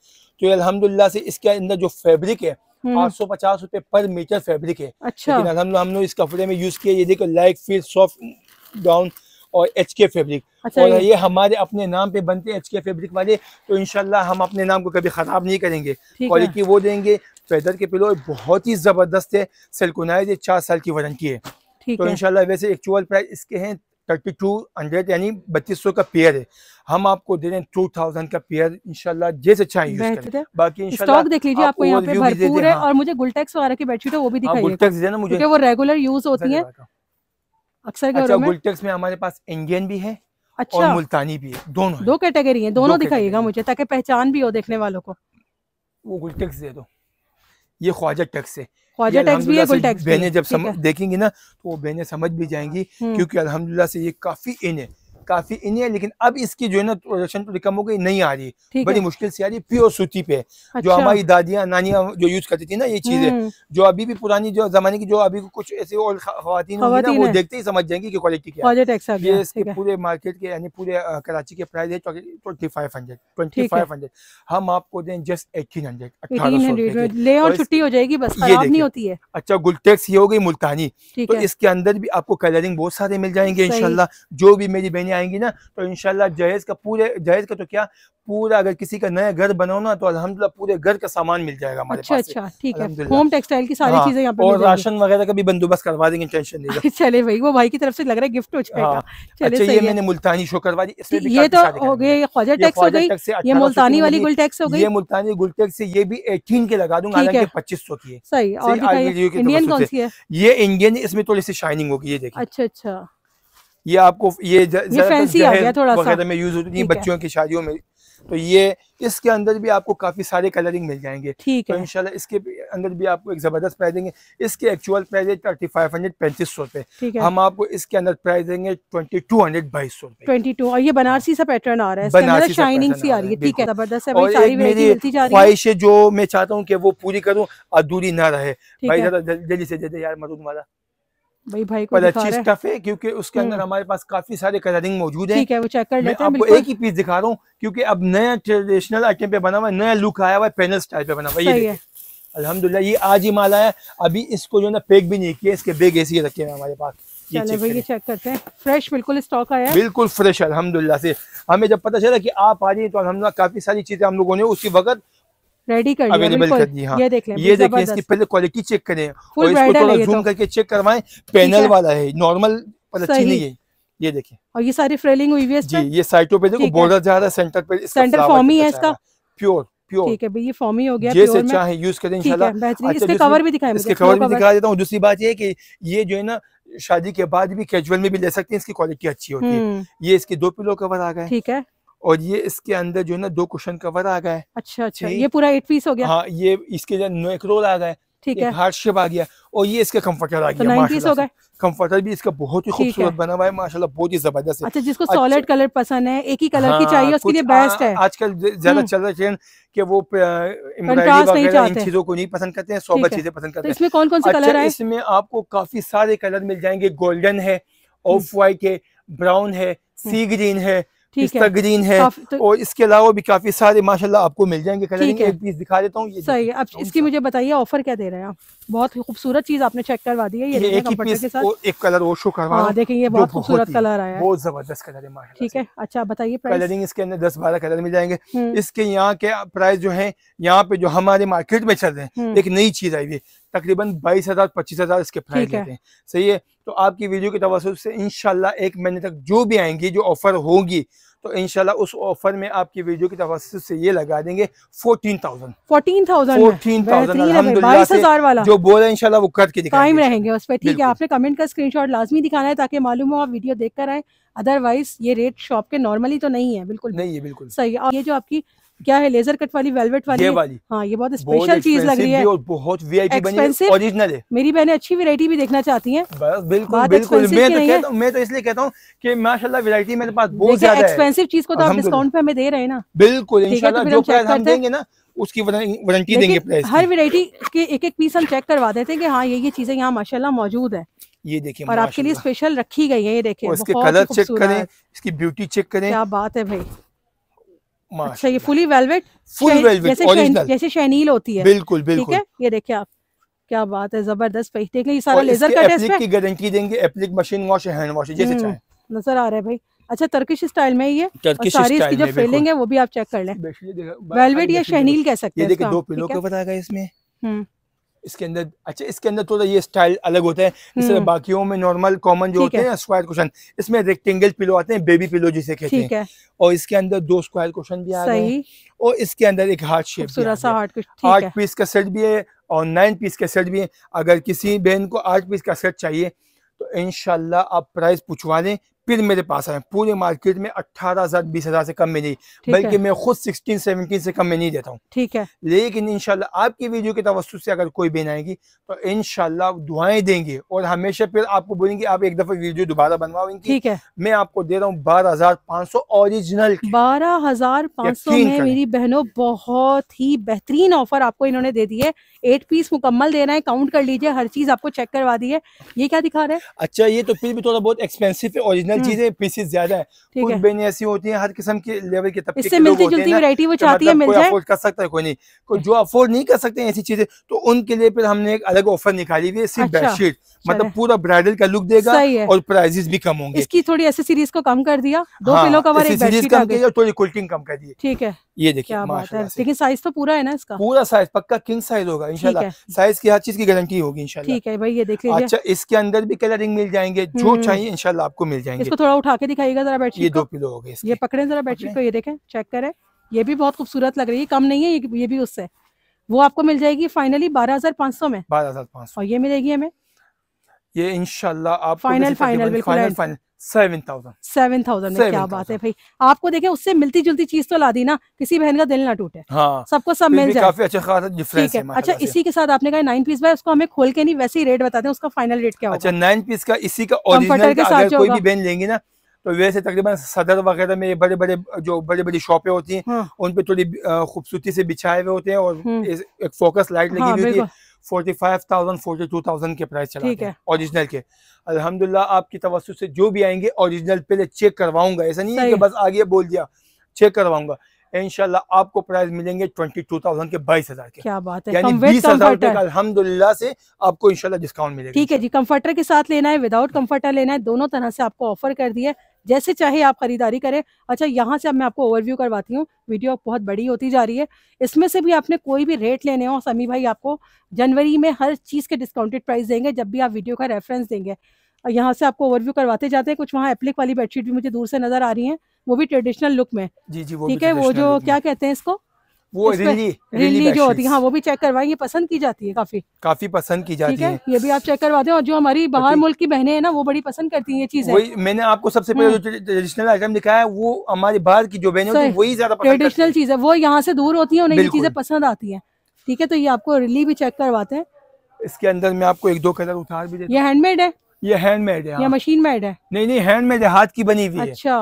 तो अलहमदुल्ला से इसके अंदर जो फेब्रिक है हम्म। आठ सौ पचास रूपए पर मीटर फेब्रिक है अच्छा। लेकिन अलहमद हम लोग इस कपड़े में यूज किया ये देखो लाइक फील सॉफ्ट डाउन और एच के फेब्रिक और ये हमारे अपने नाम पे बनते हैं एच के फेब्रिक वाले तो इनशाला हम अपने नाम को कभी ख़राब नहीं करेंगे क्वालिटी वो देंगे फेदर के पिलो बहुत ही ज़बरदस्त है सेलकुनाइज चार साल की वारंटी है तो इनशाला वैसे एक्चुअल प्राइस इसके हैं थर्टी टू हंड्रेड यानी बत्तीस सौ का पेयर है हम आपको दे रहे हैं टू थाउजेंड का पेयर इनशाला जैसे चाहिए बाकी स्टॉक देख लीजिए आपको यहाँ पे भरपूर है हाँ। और मुझे गुलटेक्स वगैरह की बेडशीट है वो भी हाँ, दिखाई गुलटेक्स देना मुझे वो रेगुलर यूज होती है अक्सर अच्छा, गुलटेक्स में हमारे पास इंडियन भी है अच्छा और मुल्तानी भी है दोनों दो कैटेगरी है दोनों दिखाईगा मुझे ताकि पहचान भी हो देखने वालों को वो गुलटेक्स दे दो ये ख्वाजा टैक्स है ख्वाजा टैक्स भी है गुल टैक्स बहने जब समझ देखेंगी ना तो वो बहने समझ भी जाएंगी हम्म। क्योंकि अलहमदुल्ला से ये काफी इन है काफी इन है लेकिन अब इसकी जो है ना प्रोडक्शन तो थोड़ी तो कम हो गई नहीं आ रही बड़ी मुश्किल से आ रही प्योर सूती पे अच्छा। जो हमारी दादियाँ नानियाँ जो यूज करती थी ना ये चीजें हम्म। जो अभी भी पुरानी जो जमाने की जो अभी कुछ ऐसे और खातन वो देखते ही समझ जाएंगे की क्वालिटी क्या ये इसके पूरे मार्केट के यानी पूरे कराची के प्राइस है twenty five hundred twenty five hundred हम आपको दें जस्ट एटीन हंड्रेड अठारह और छुट्टी हो जाएगी बस ये नहीं होती है अच्छा गुलटेक्स ये हो गई मुल्तानी तो इसके अंदर भी आपको कलरिंग बहुत सारे मिल जाएंगे इनशाला जो भी मेरी बहने आएंगी ना तो इनशाला जहेज का पूरे जहेज का तो क्या पूरा अगर किसी का नया घर बनाओ ना तो अलहमदुल्ला पूरे घर का सामान मिल जाएगा हमारे अच्छा, पास अच्छा ठीक है होम टेक्सटाइल की सारी हाँ, चीजें यहाँ पे और राशन वगैरह का भी बंदोबस्त करवा देंगे टेंशन नहीं चले भाई वो भाई की तरफ से लग रहा है गिफ्ट हो चुका हाँ, अच्छा ये मैंने मुल्तानी शो करवा दी ये तो हो गए ख्वाजा टैक्स हो गई ये मुल्तानी वाली गुल टैक्स हो गई ये मुल्तानी गुल टैक्स ये भी एटीन के लगा दूंगा हालांकि पच्चीस सौ की सही और इंडियन तो कौन सी है ये इंडियन इसमें थोड़ी सी शाइनिंग होगी ये देखिए अच्छा अच्छा ये आपको ये, ये फैंसी आ गया थोड़ा सा में यूज होती है बच्चों की शादियों में तो ये इसके अंदर भी आपको काफी सारे कलरिंग मिल जाएंगे ठीक तो है तो इनशाला इसके अंदर भी आपको एक जबरदस्त प्राइस देंगे इसके एक्चुअल प्राइस है थर्टी फाइव हंड्रेड पैंतीस सौ रुपए हम आपको इसके अंदर प्राइस देंगे ट्वेंटी टू हंड्रेड बाईस सौ ट्वेंटी टू और ये बनारसी सा पैटर्न आ रहा है बनारसी शाइनिंग सी आ रही है ठीक है जबरदस्त है ख्वाहिश है जो मैं चाहता हूँ की वो पूरी करूँ अधूरी ना रहे भाई जल्दी से जल्दी यार मरूद मारा भाई भाई को अच्छी स्टफ है क्योंकि उसके अंदर हम्म। हमारे पास काफी सारे कलरिंग मौजूद है वो चेक कर लेते हैं आपको एक ही पीस दिखा रहा हूँ क्योंकि अब नया ट्रेडिशनल आइटम पे बना हुआ है नया लुक आया हुआ है पैनल स्टाइल पे बना हुआ है अलहमदुल्ला ये आज ही माल आया अभी इसको जो ना पैक भी नहीं किया इसके बेग ऐसे रखे हैं हमारे पास चले भाई ये चेक करते हैं फ्रेश बिल्कुल स्टॉक आया बिल्कुल फ्रेश अलहमदुल्ला से हमें जब पता चला कि आप आ जाइए तो अलहमदुल्ला काफी सारी चीजें हम लोगों ने उसी वक्त रेडी कर अवेलेबल कर दी हाँ ये देख लें इसकी पहले क्वालिटी चेक करें और इसको थोड़ा जूम तो। करके चेक करवाएं पैनल वाला है नॉर्मल अच्छी नहीं है ये देखे और ये सारी फ्रेलिंग हुई हुई है जी ये साइटों पे देखो बॉर्डर जा रहा है सेंटर पे सेंटर फॉर्म ही है इसका प्योर प्योर ठीक है भाई ये फॉर्मी हो गया जैसे चाहे यूज करें इंशाल्लाह अच्छा, इसके कवर भी दिखाएं इसके कवर भी दिखा देता हूँ दूसरी बात ये है कि ये जो है ना शादी के बाद भी कैजुअल में भी ले सकते हैं इसकी क्वालिटी अच्छी होती है हम्म। ये इसके दो पिलो कवर आ गए ठीक है और ये इसके अंदर जो है ना दो क्वेश्चन कवर आ गए अच्छा अच्छा ये पूरा एट पीस हो गया हाँ ये इसके जो नेक रोल आ गए ठीक है हार्ड शेप आ गया और ये इसका कम्फर्टर आ तो गया हो गए कम्फर्टर भी इसका बहुत ही खूबसूरत बना हुआ है माशाल्लाह बहुत ही जबरदस्त अच्छा जिसको सॉलिड अच्छा, कलर पसंद है एक ही कलर हाँ, की चाहिए उसके लिए बेस्ट है आजकल ज्यादा हम्म। चल रहा है कि वो इन चीजों को नहीं पसंद करते हैं सोबर चीजें पसंद तो करते हैं इसमें कौन कौन से कलर अच्छा, है इसमें आपको काफी सारे कलर मिल जाएंगे गोल्डन है ऑफ वाइट हम्म। है ब्राउन है सी ग्रीन हम्म। है पिस्ता ग्रीन है तो, और इसके अलावा भी काफी सारे माशाल्लाह आपको मिल जाएंगे कलरिंग एक पीस दिखा देता हूँ सही है अब इसकी मुझे बताइए ऑफर क्या दे रहे हैं आप बहुत खूबसूरत चीज आपने चेक करवा दी है ये, ये एक पीस के साथ और एक कलर और शो करवा हाँ, देखिए ये बहुत खूबसूरत कलर आया बहुत जबरदस्त कलर है ठीक है अच्छा बताइए कलरिंग इसके अंदर दस बारह कलर मिल जाएंगे हम्म। इसके यहाँ के प्राइस जो है यहाँ पे जो हमारे मार्केट में चल रहे हैं हम्म। एक नई चीज आई हुई तकरीबन बाईस हजार पच्चीस हजार इसके प्राइस लेते हैं सही है तो आपकी वीडियो के तवसुल से इनशाला एक महीने तक जो भी आएंगी जो ऑफर होगी तो इनशाला उस ऑफर में आपकी वीडियो की तफसर से ये लगा देंगे fourteen thousand fourteen thousand fourteen thousand बाईस हजार वाला जो बोला इनशाला वो के दिखाएंगे रहेंगे उस पर ठीक है आपने कमेंट का स्क्रीन शॉट लाजमी दिखाना है ताकि मालूम हो आप वीडियो देख कर आए अदरवाइज ये रेट शॉप के नॉर्मली तो नहीं है बिल्कुल नहीं है बिल्कुल सही और ये जो आपकी क्या है लेजर कट वाली वेलवेट वाली ये वाली हाँ ये बहुत स्पेशल चीज लग रही है और बहुत वीआईपी बनी है ओरिजिनल है मेरी बहनें अच्छी वैरायटी भी देखना चाहती हैं बस बिल्कुल बिल्कुल मैं तो कहता हूँ तो, मैं तो इसलिए कहता हूँ कि माशाल्लाह वैरायटी मेरे पास बहुत ज्यादा है एक्सपेंसिव चीज को तो आप डिस्काउंट पे हमें दे रहे हैं ना बिल्कुल तो इंशाल्लाह जो प्राइस हम देंगे ना उसकी वारंटी देंगे हर वैरायटी के एक एक पीस हम चेक करवा देते हैं कि हाँ ये ये चीजें यहाँ माशाल्लाह मौजूद है ये देखिए और आपके लिए स्पेशल रखी गई है ये देखिए इसके कलर चेक करें इसकी ब्यूटी चेक करें क्या बात है भाई अच्छा ये फुली वेलवेट फुल वेलवेट जैसे शैनील होती है बिल्कुल बिल्कुल ठीक है ये देखिए आप क्या बात है जबरदस्त भाई देखिए ये सारा लेजर का टेस्ट है की गारंटी देंगे एप्लिक मशीन वॉश हैंड वॉश जैसे हम्म, चाहे नजर आ रहा है भाई अच्छा तुर्किश स्टाइल में ही है टर्किश सारी इसकी जो फिलिंग है वो भी आप चेक कर लें वेलवेट या शहनील कह सकते हैं ये देखिए दो पिलो कवर बताया गया इसमें हम्म इसके अंदर अच्छा इसके अंदर थोड़ा ये स्टाइल अलग होता है इसमें हम्म। बाकियों में नॉर्मल कॉमन जो होते हैं स्क्वायर क्वेश्चन इसमें रेक्टेंगल पिलो आते हैं बेबी पिलो जिसे कहते हैं और इसके अंदर दो स्क्वायर क्वेश्चन भी आ रहे हैं और इसके अंदर एक हार्ट शेप हार्ट पीस का सेट भी है और नाइन पीस का सेट भी है अगर किसी बहन को आठ पीस का सेट चाहिए तो इनशाला आप प्राइस पूछवा दें फिर मेरे पास आए पूरे मार्केट में अट्ठारह हजार बीस हजार से कम में नहीं बल्कि मैं खुद सिक्सटीन सेवनटीन से कम में नहीं देता हूँ ठीक है लेकिन इनशाला आपकी वीडियो के तवस्त से अगर कोई बेन आएगी तो इनशाला दुआएं देंगे और हमेशा फिर आपको बोलेंगे आप एक दफा वीडियो दोबारा बनवाओ ठीक है मैं आपको दे रहा हूँ बारह हजार पाँच सौ ओरिजिनल बारह हजार पाँच सौ में मेरी बहनों बहुत ही बेहतरीन ऑफर आपको इन्होंने दे दी है एट पीस मुकम्मल दे रहे है काउंट कर लीजिए हर चीज आपको चेक करवा दी है ये क्या दिखा रहे हैं अच्छा ये तो फिर भी थोड़ा बहुत एक्सपेंसिव है ओरिजिनल सारी चीजें पीसीस ज्यादा है कुछ बेने ऐसी होती है हर किस्म के लेवल के तबके इससे मिलती जुलती वैरायटी वो चाहती है मतलब मिल जाए कर सकता है कोई नहीं कोई जो अफोर्ड नहीं कर सकते ऐसी चीजें तो उनके लिए फिर हमने एक अलग ऑफर निकाली हुई है सिर्फ बेडशीट अच्छा। मतलब पूरा ब्राइडल का लुक देगा और प्राइजेस भी कम होंगे इसकी थोड़ी ऐसे सीरीज को कम कर दिया दो हाँ, किलो का थोड़ी कुल्टिंग कम कर दी ठीक है ये देखिए लेकिन साइज तो पूरा है ना इसका पूरा साइज पक्का किंग साइज होगा इन साइज की हर चीज की गारंटी होगी इनशाला ठीक है भाई ये देख लीजिए अच्छा इसके अंदर भी कलरिंग मिल जाएंगे जो हम्म। चाहिए इनशाला आपको मिल जाएंगे इसको थोड़ा उठा के दिखाईगा जरा बेडशीट ये दो किलो हो गए ये पकड़े जरा बेडशीट को ये देखें चेक करे ये भी बहुत खूबसूरत लग रही है कम नहीं है ये भी उससे वो आपको मिल जाएगी फाइनली बारह हजार पाँच सौ में बारह हजार पाँच सौ और ये मिलेगी हमें ये इनशाला आप फाइनल फाइनल बिल्कुल final final seven thousand seven thousand में क्या बात है भाई आपको देखे उससे मिलती जुलती चीज तो ला दी ना किसी बहन का दिल ना टूटे हाँ, सबको सब मिल जाए काफी अच्छा खासा डिफरेंस है अच्छा इसी के साथ आपने कहा नाइन पीस भाई उसको हमें खोल के नहीं वैसे ही रेट बताते हैं उसका फाइनल रेट क्या अच्छा नाइन पीस का इसी का ओरिजिनल के साथ कोई भी बहन लेंगे ना तो वैसे तकरीबन सदर वगैरह में बड़े बड़े जो बड़े बड़ी शॉपें होती हैं हाँ। उन पे थोड़ी खूबसूरती से बिछाए हुए होते हैं और हम्म। एक फोकस लाइट लगी हाँ, हुई हाँ, होती है फोर्टी फाइव के प्राइस चलाते ओरिजिनल के अलहमदिल्ला आपकी तवस्त से जो भी आएंगे ओरिजिनल पहले चेक करवाऊंगा ऐसा नहीं है कि बस आगे बोल दिया चेक करवाऊंगा इनशाला आपको प्राइस मिलेंगे ट्वेंटी के बाईस हजार के क्या बात है बीस हजार अलहमदुल्ला से आपको इनशाला डिस्काउंट मिलेगा ठीक है जी कम्फर्टर के साथ लेना है विदाउट कम्फर्टर लेना है दोनों तरह से आपको ऑफर कर दिया जैसे चाहे आप ख़रीदारी करें अच्छा यहाँ से अब मैं आपको ओवरव्यू करवाती हूँ वीडियो बहुत बड़ी होती जा रही है इसमें से भी आपने कोई भी रेट लेने हो समी भाई आपको जनवरी में हर चीज़ के डिस्काउंटेड प्राइस देंगे जब भी आप वीडियो का रेफरेंस देंगे यहाँ से आपको ओवरव्यू करवाते जाते हैं कुछ वहाँ एप्लिक वाली बेडशीट भी मुझे दूर से नज़र आ रही है वो भी ट्रेडिशनल लुक में जी जी ठीक है वो जो क्या कहते हैं इसको वो रिली रिली जो होती है हाँ वो भी चेक करवाएं ये पसंद की जाती है काफी काफी पसंद की जाती है ये भी आप चेक करवा दें और जो हमारी बाहर मुल्क की बहनें हैं ना वो बड़ी पसंद करती हैं ये चीज वही मैंने आपको सबसे पहले हम्म। जो ट्रेडिशनल आइटम दिखाया है वो हमारी बाहर की जो बहनें वही ज्यादा ट्रेडिशनल चीज है वो यहाँ से दूर होती है उन्हें ये चीजें पसंद आती है ठीक है तो ये आपको रिली भी चेक करवाते हैं इसके अंदर में आपको एक दो कलर उतार भी ये हैंडमेड है ये हैंडमेड है या मशीन मेड है नहीं नहीं हैंडमेड है हाथ की बनी हुई अच्छा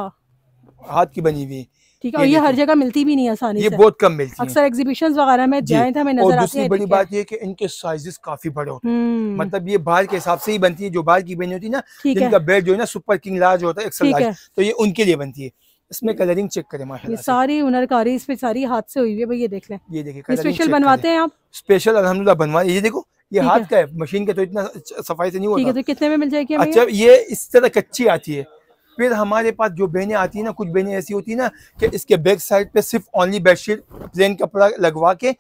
हाथ की बनी हुई है ठीक है और ये हर जगह मिलती भी नहीं आसानी ये बहुत कम मिलती है अक्सर एग्जीबिशन वगैरह में जाए थे तो हमें नजर आती है बड़ी बात ये कि इनके साइजेस काफी बड़े होते हैं हम्म। मतलब ये बाहर के हिसाब से ही बनती है जो बाहर की बनी होती है ना इनका बेड जो है ना सुपर किंग लार्ज होता है एक्सल तो ये उनके लिए बनती है इसमें कलरिंग चेक करें माशाल्लाह ये सारी हुनरकारी इस पे सारी हाथ से हुई है भाई ये देख लें ये देखिए स्पेशल बनवाते हैं आप स्पेशल अल्हम्दुलिल्लाह बनवा ये देखो ये हाथ का है मशीन का तो इतना सफाई से नहीं होता ठीक है तो कितने में मिल जाएगी अच्छा ये इस तरह कच्ची आती है फिर हमारे पास जो बहने आती हैं ना कुछ बहने ऐसी होती है ना कि इसके बैक साइड पे सिर्फ ओनली बेडशीट प्लेन कपड़ा लगवा के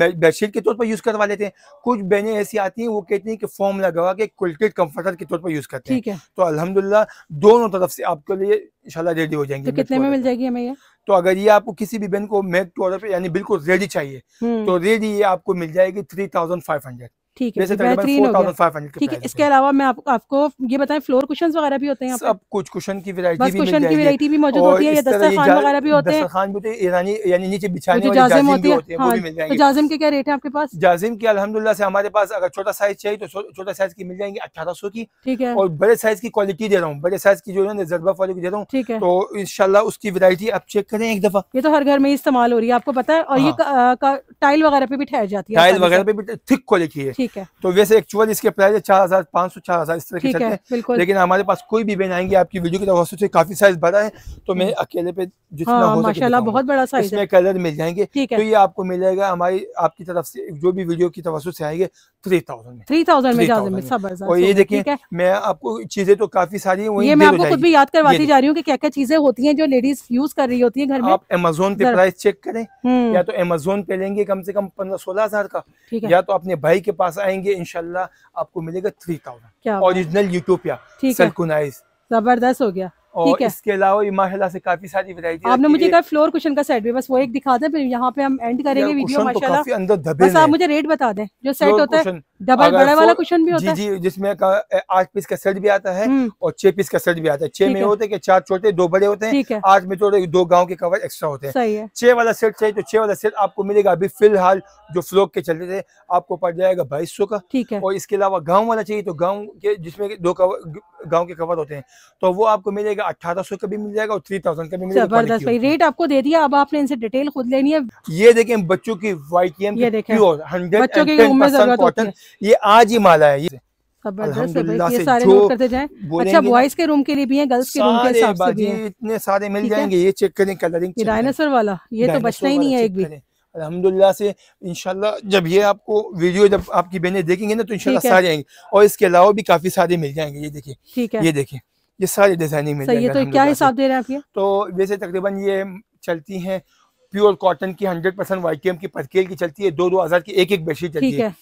बेडशीट के तौर पर यूज़ करवा लेते हैं कुछ बहने ऐसी आती हैं वो कहती हैं कि फॉर्म लगवा के कुलटेड कम्फर्टर के तौर पर यूज़ करते हैं है। तो अलहमदुल्ला दोनों तरफ से आपके लिए इनशाला रेडी हो जाएंगे तो कितने में मिल जाएगी हमें तो अगर ये आपको किसी भी बहन को मेक टू ऑर्डर पे यानी बिल्कुल रेडी चाहिए हम्म। तो रेडी ये आपको मिल जाएगी थ्री थाउजेंड फाइव हंड्रेड ठीक है ठीक है इसके अलावा मैं आप, आपको ये बताएं फ्लोर कुशन वगैरह भी होते हैं सब कुछ कुशन की वैरायटी भी कुशन की वैरायटी भी मौजूद होती है दस्तरखान वगैरह भी होते हैं तो नीचे बिछाने जाजिम होती है हाँ, तो जाजिम के क्या रेट है आपके पास जाजिम की अलहमदुल्ला से हमारे पास अगर छोटा साइज चाहिए तो छोटा साइज की मिल जाएंगे अठारह की ठीक है और बड़े साइज की क्वालिटी दे रहा हूँ बड़े साइज की जो है जरबा क्वालिटी दे रहा हूँ ठीक है तो इनशाला उसकी वरायटी आप चेक करें एक दफा ये तो हर घर में इस्तेमाल हो रही है आपको पता है और ये टाइल हाँ। वगैरह पे भी ठहर जाती है टाइल वगैरह पे भी थिक क्वालिटी है ठीक है तो वैसे एक्चुअल इसके प्राइस है चार हजार पाँच सौ चार हजार इस तरह के चलते हैं लेकिन हमारे पास कोई भी बहन आएंगी आपकी वीडियो की तरफ से काफी साइज बड़ा है तो मैं हम्म। अकेले पे जितना हाँ, हो बहुत बड़ा साइज इसमें कलर मिल जाएंगे तो ये आपको मिलेगा हमारी आपकी तरफ से जो भी वीडियो की तवसु से आएंगे थ्री थाउजेंड में थ्री थाउजेंड में जा में सब और ये देखिए मैं आपको चीजें तो काफी सारी हुई ये मैं आपको खुद भी याद करवाती जा रही हूँ की क्या क्या चीजें होती है जो लेडीज यूज कर रही होती है घर में आप अमेजोन पे प्राइस चेक करें हम्म। या तो अमेजोन पे लेंगे कम से कम पंद्रह सोलह हजार का या तो अपने भाई के पास आएंगे इनशाला आपको मिलेगा थ्री थाउजेंड ओरिजिनल यूटोपिया जबरदस्त हो गया और इसके अलावा भी माशाल्लाह से काफी सारी वैरायटी आपने मुझे कहा फ्लोर कुशन का सेट भी बस वो एक दिखा दें फिर यहाँ पे हम एंड करेंगे वीडियो तो माशाल्लाह अंदर दबे बस आप मुझे रेट बता दें जो सेट होता है डबल बड़ा वाला कुशन भी होता है जी जी जिसमें आठ पीस का सेट भी आता है हम्म। और छह पीस का सेट भी आता है छह में होते हैं चार छोटे दो बड़े होते हैं आठ में छोटे दो गाँव के कवर एक्स्ट्रा होते हैं छह वाला सेट चाहिए तो छह वाला सेट आपको मिलेगा अभी फिलहाल जो फ्लोक के चलते थे आपको पड़ जाएगा बाईस सौ का ठीक है और इसके अलावा गाँव वाला चाहिए तो गाँव के जिसमे दो कवर गाँव के कवर होते हैं तो वो आपको मिलेगा जाएगा अठारह सौ का भी मिल जाएगा और थ्री थाउजेंड का भी मिल जाएगा रेट आपको दे दिया अब आपने इनसे डिटेल खुद लेनी है ये देखें बच्चों की वाइट प्योर हंड्रेड ये आज ही माला है ये सारे करते अच्छा बॉयज के रूम के लिए भी हैं गर्ल्स के रूम के हिसाब से भी हैं इतने सारे मिल जाएंगे ये चेक करें कलरिंग डायनासोर वाला ये तो बचना ही नहीं है एक भी अलहमदुल्ला से इनशाला जब ये आपको वीडियो जब आपकी बहने देखेंगे ना तो इनशाला सारे आएंगे और इसके अलावा भी काफी सारे मिल जाएंगे ये देखिए ये देखिए ये सारी डिजाइनिंग में सही तो क्या हिसाब दे रहे हैं आप तो वैसे तकरीबन ये चलती है प्योर कॉटन की हंड्रेड परसेंट वाईकेम की परकेल की चलती है दो दो हजार की एक एक बेडशीट चलती है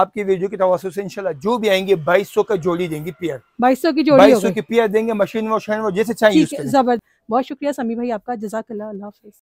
आपके वीडियो के तवासु से इंशाल्लाह जो भी आएंगे 2200 का जोड़ी देंगे पेयर 2200 की जोड़ी 2200 की पेयर देंगे मशीन वो शहन वो जैसे चाहिए जबरदस्त बहुत शुक्रिया समी भाई आपका जजाकल्ला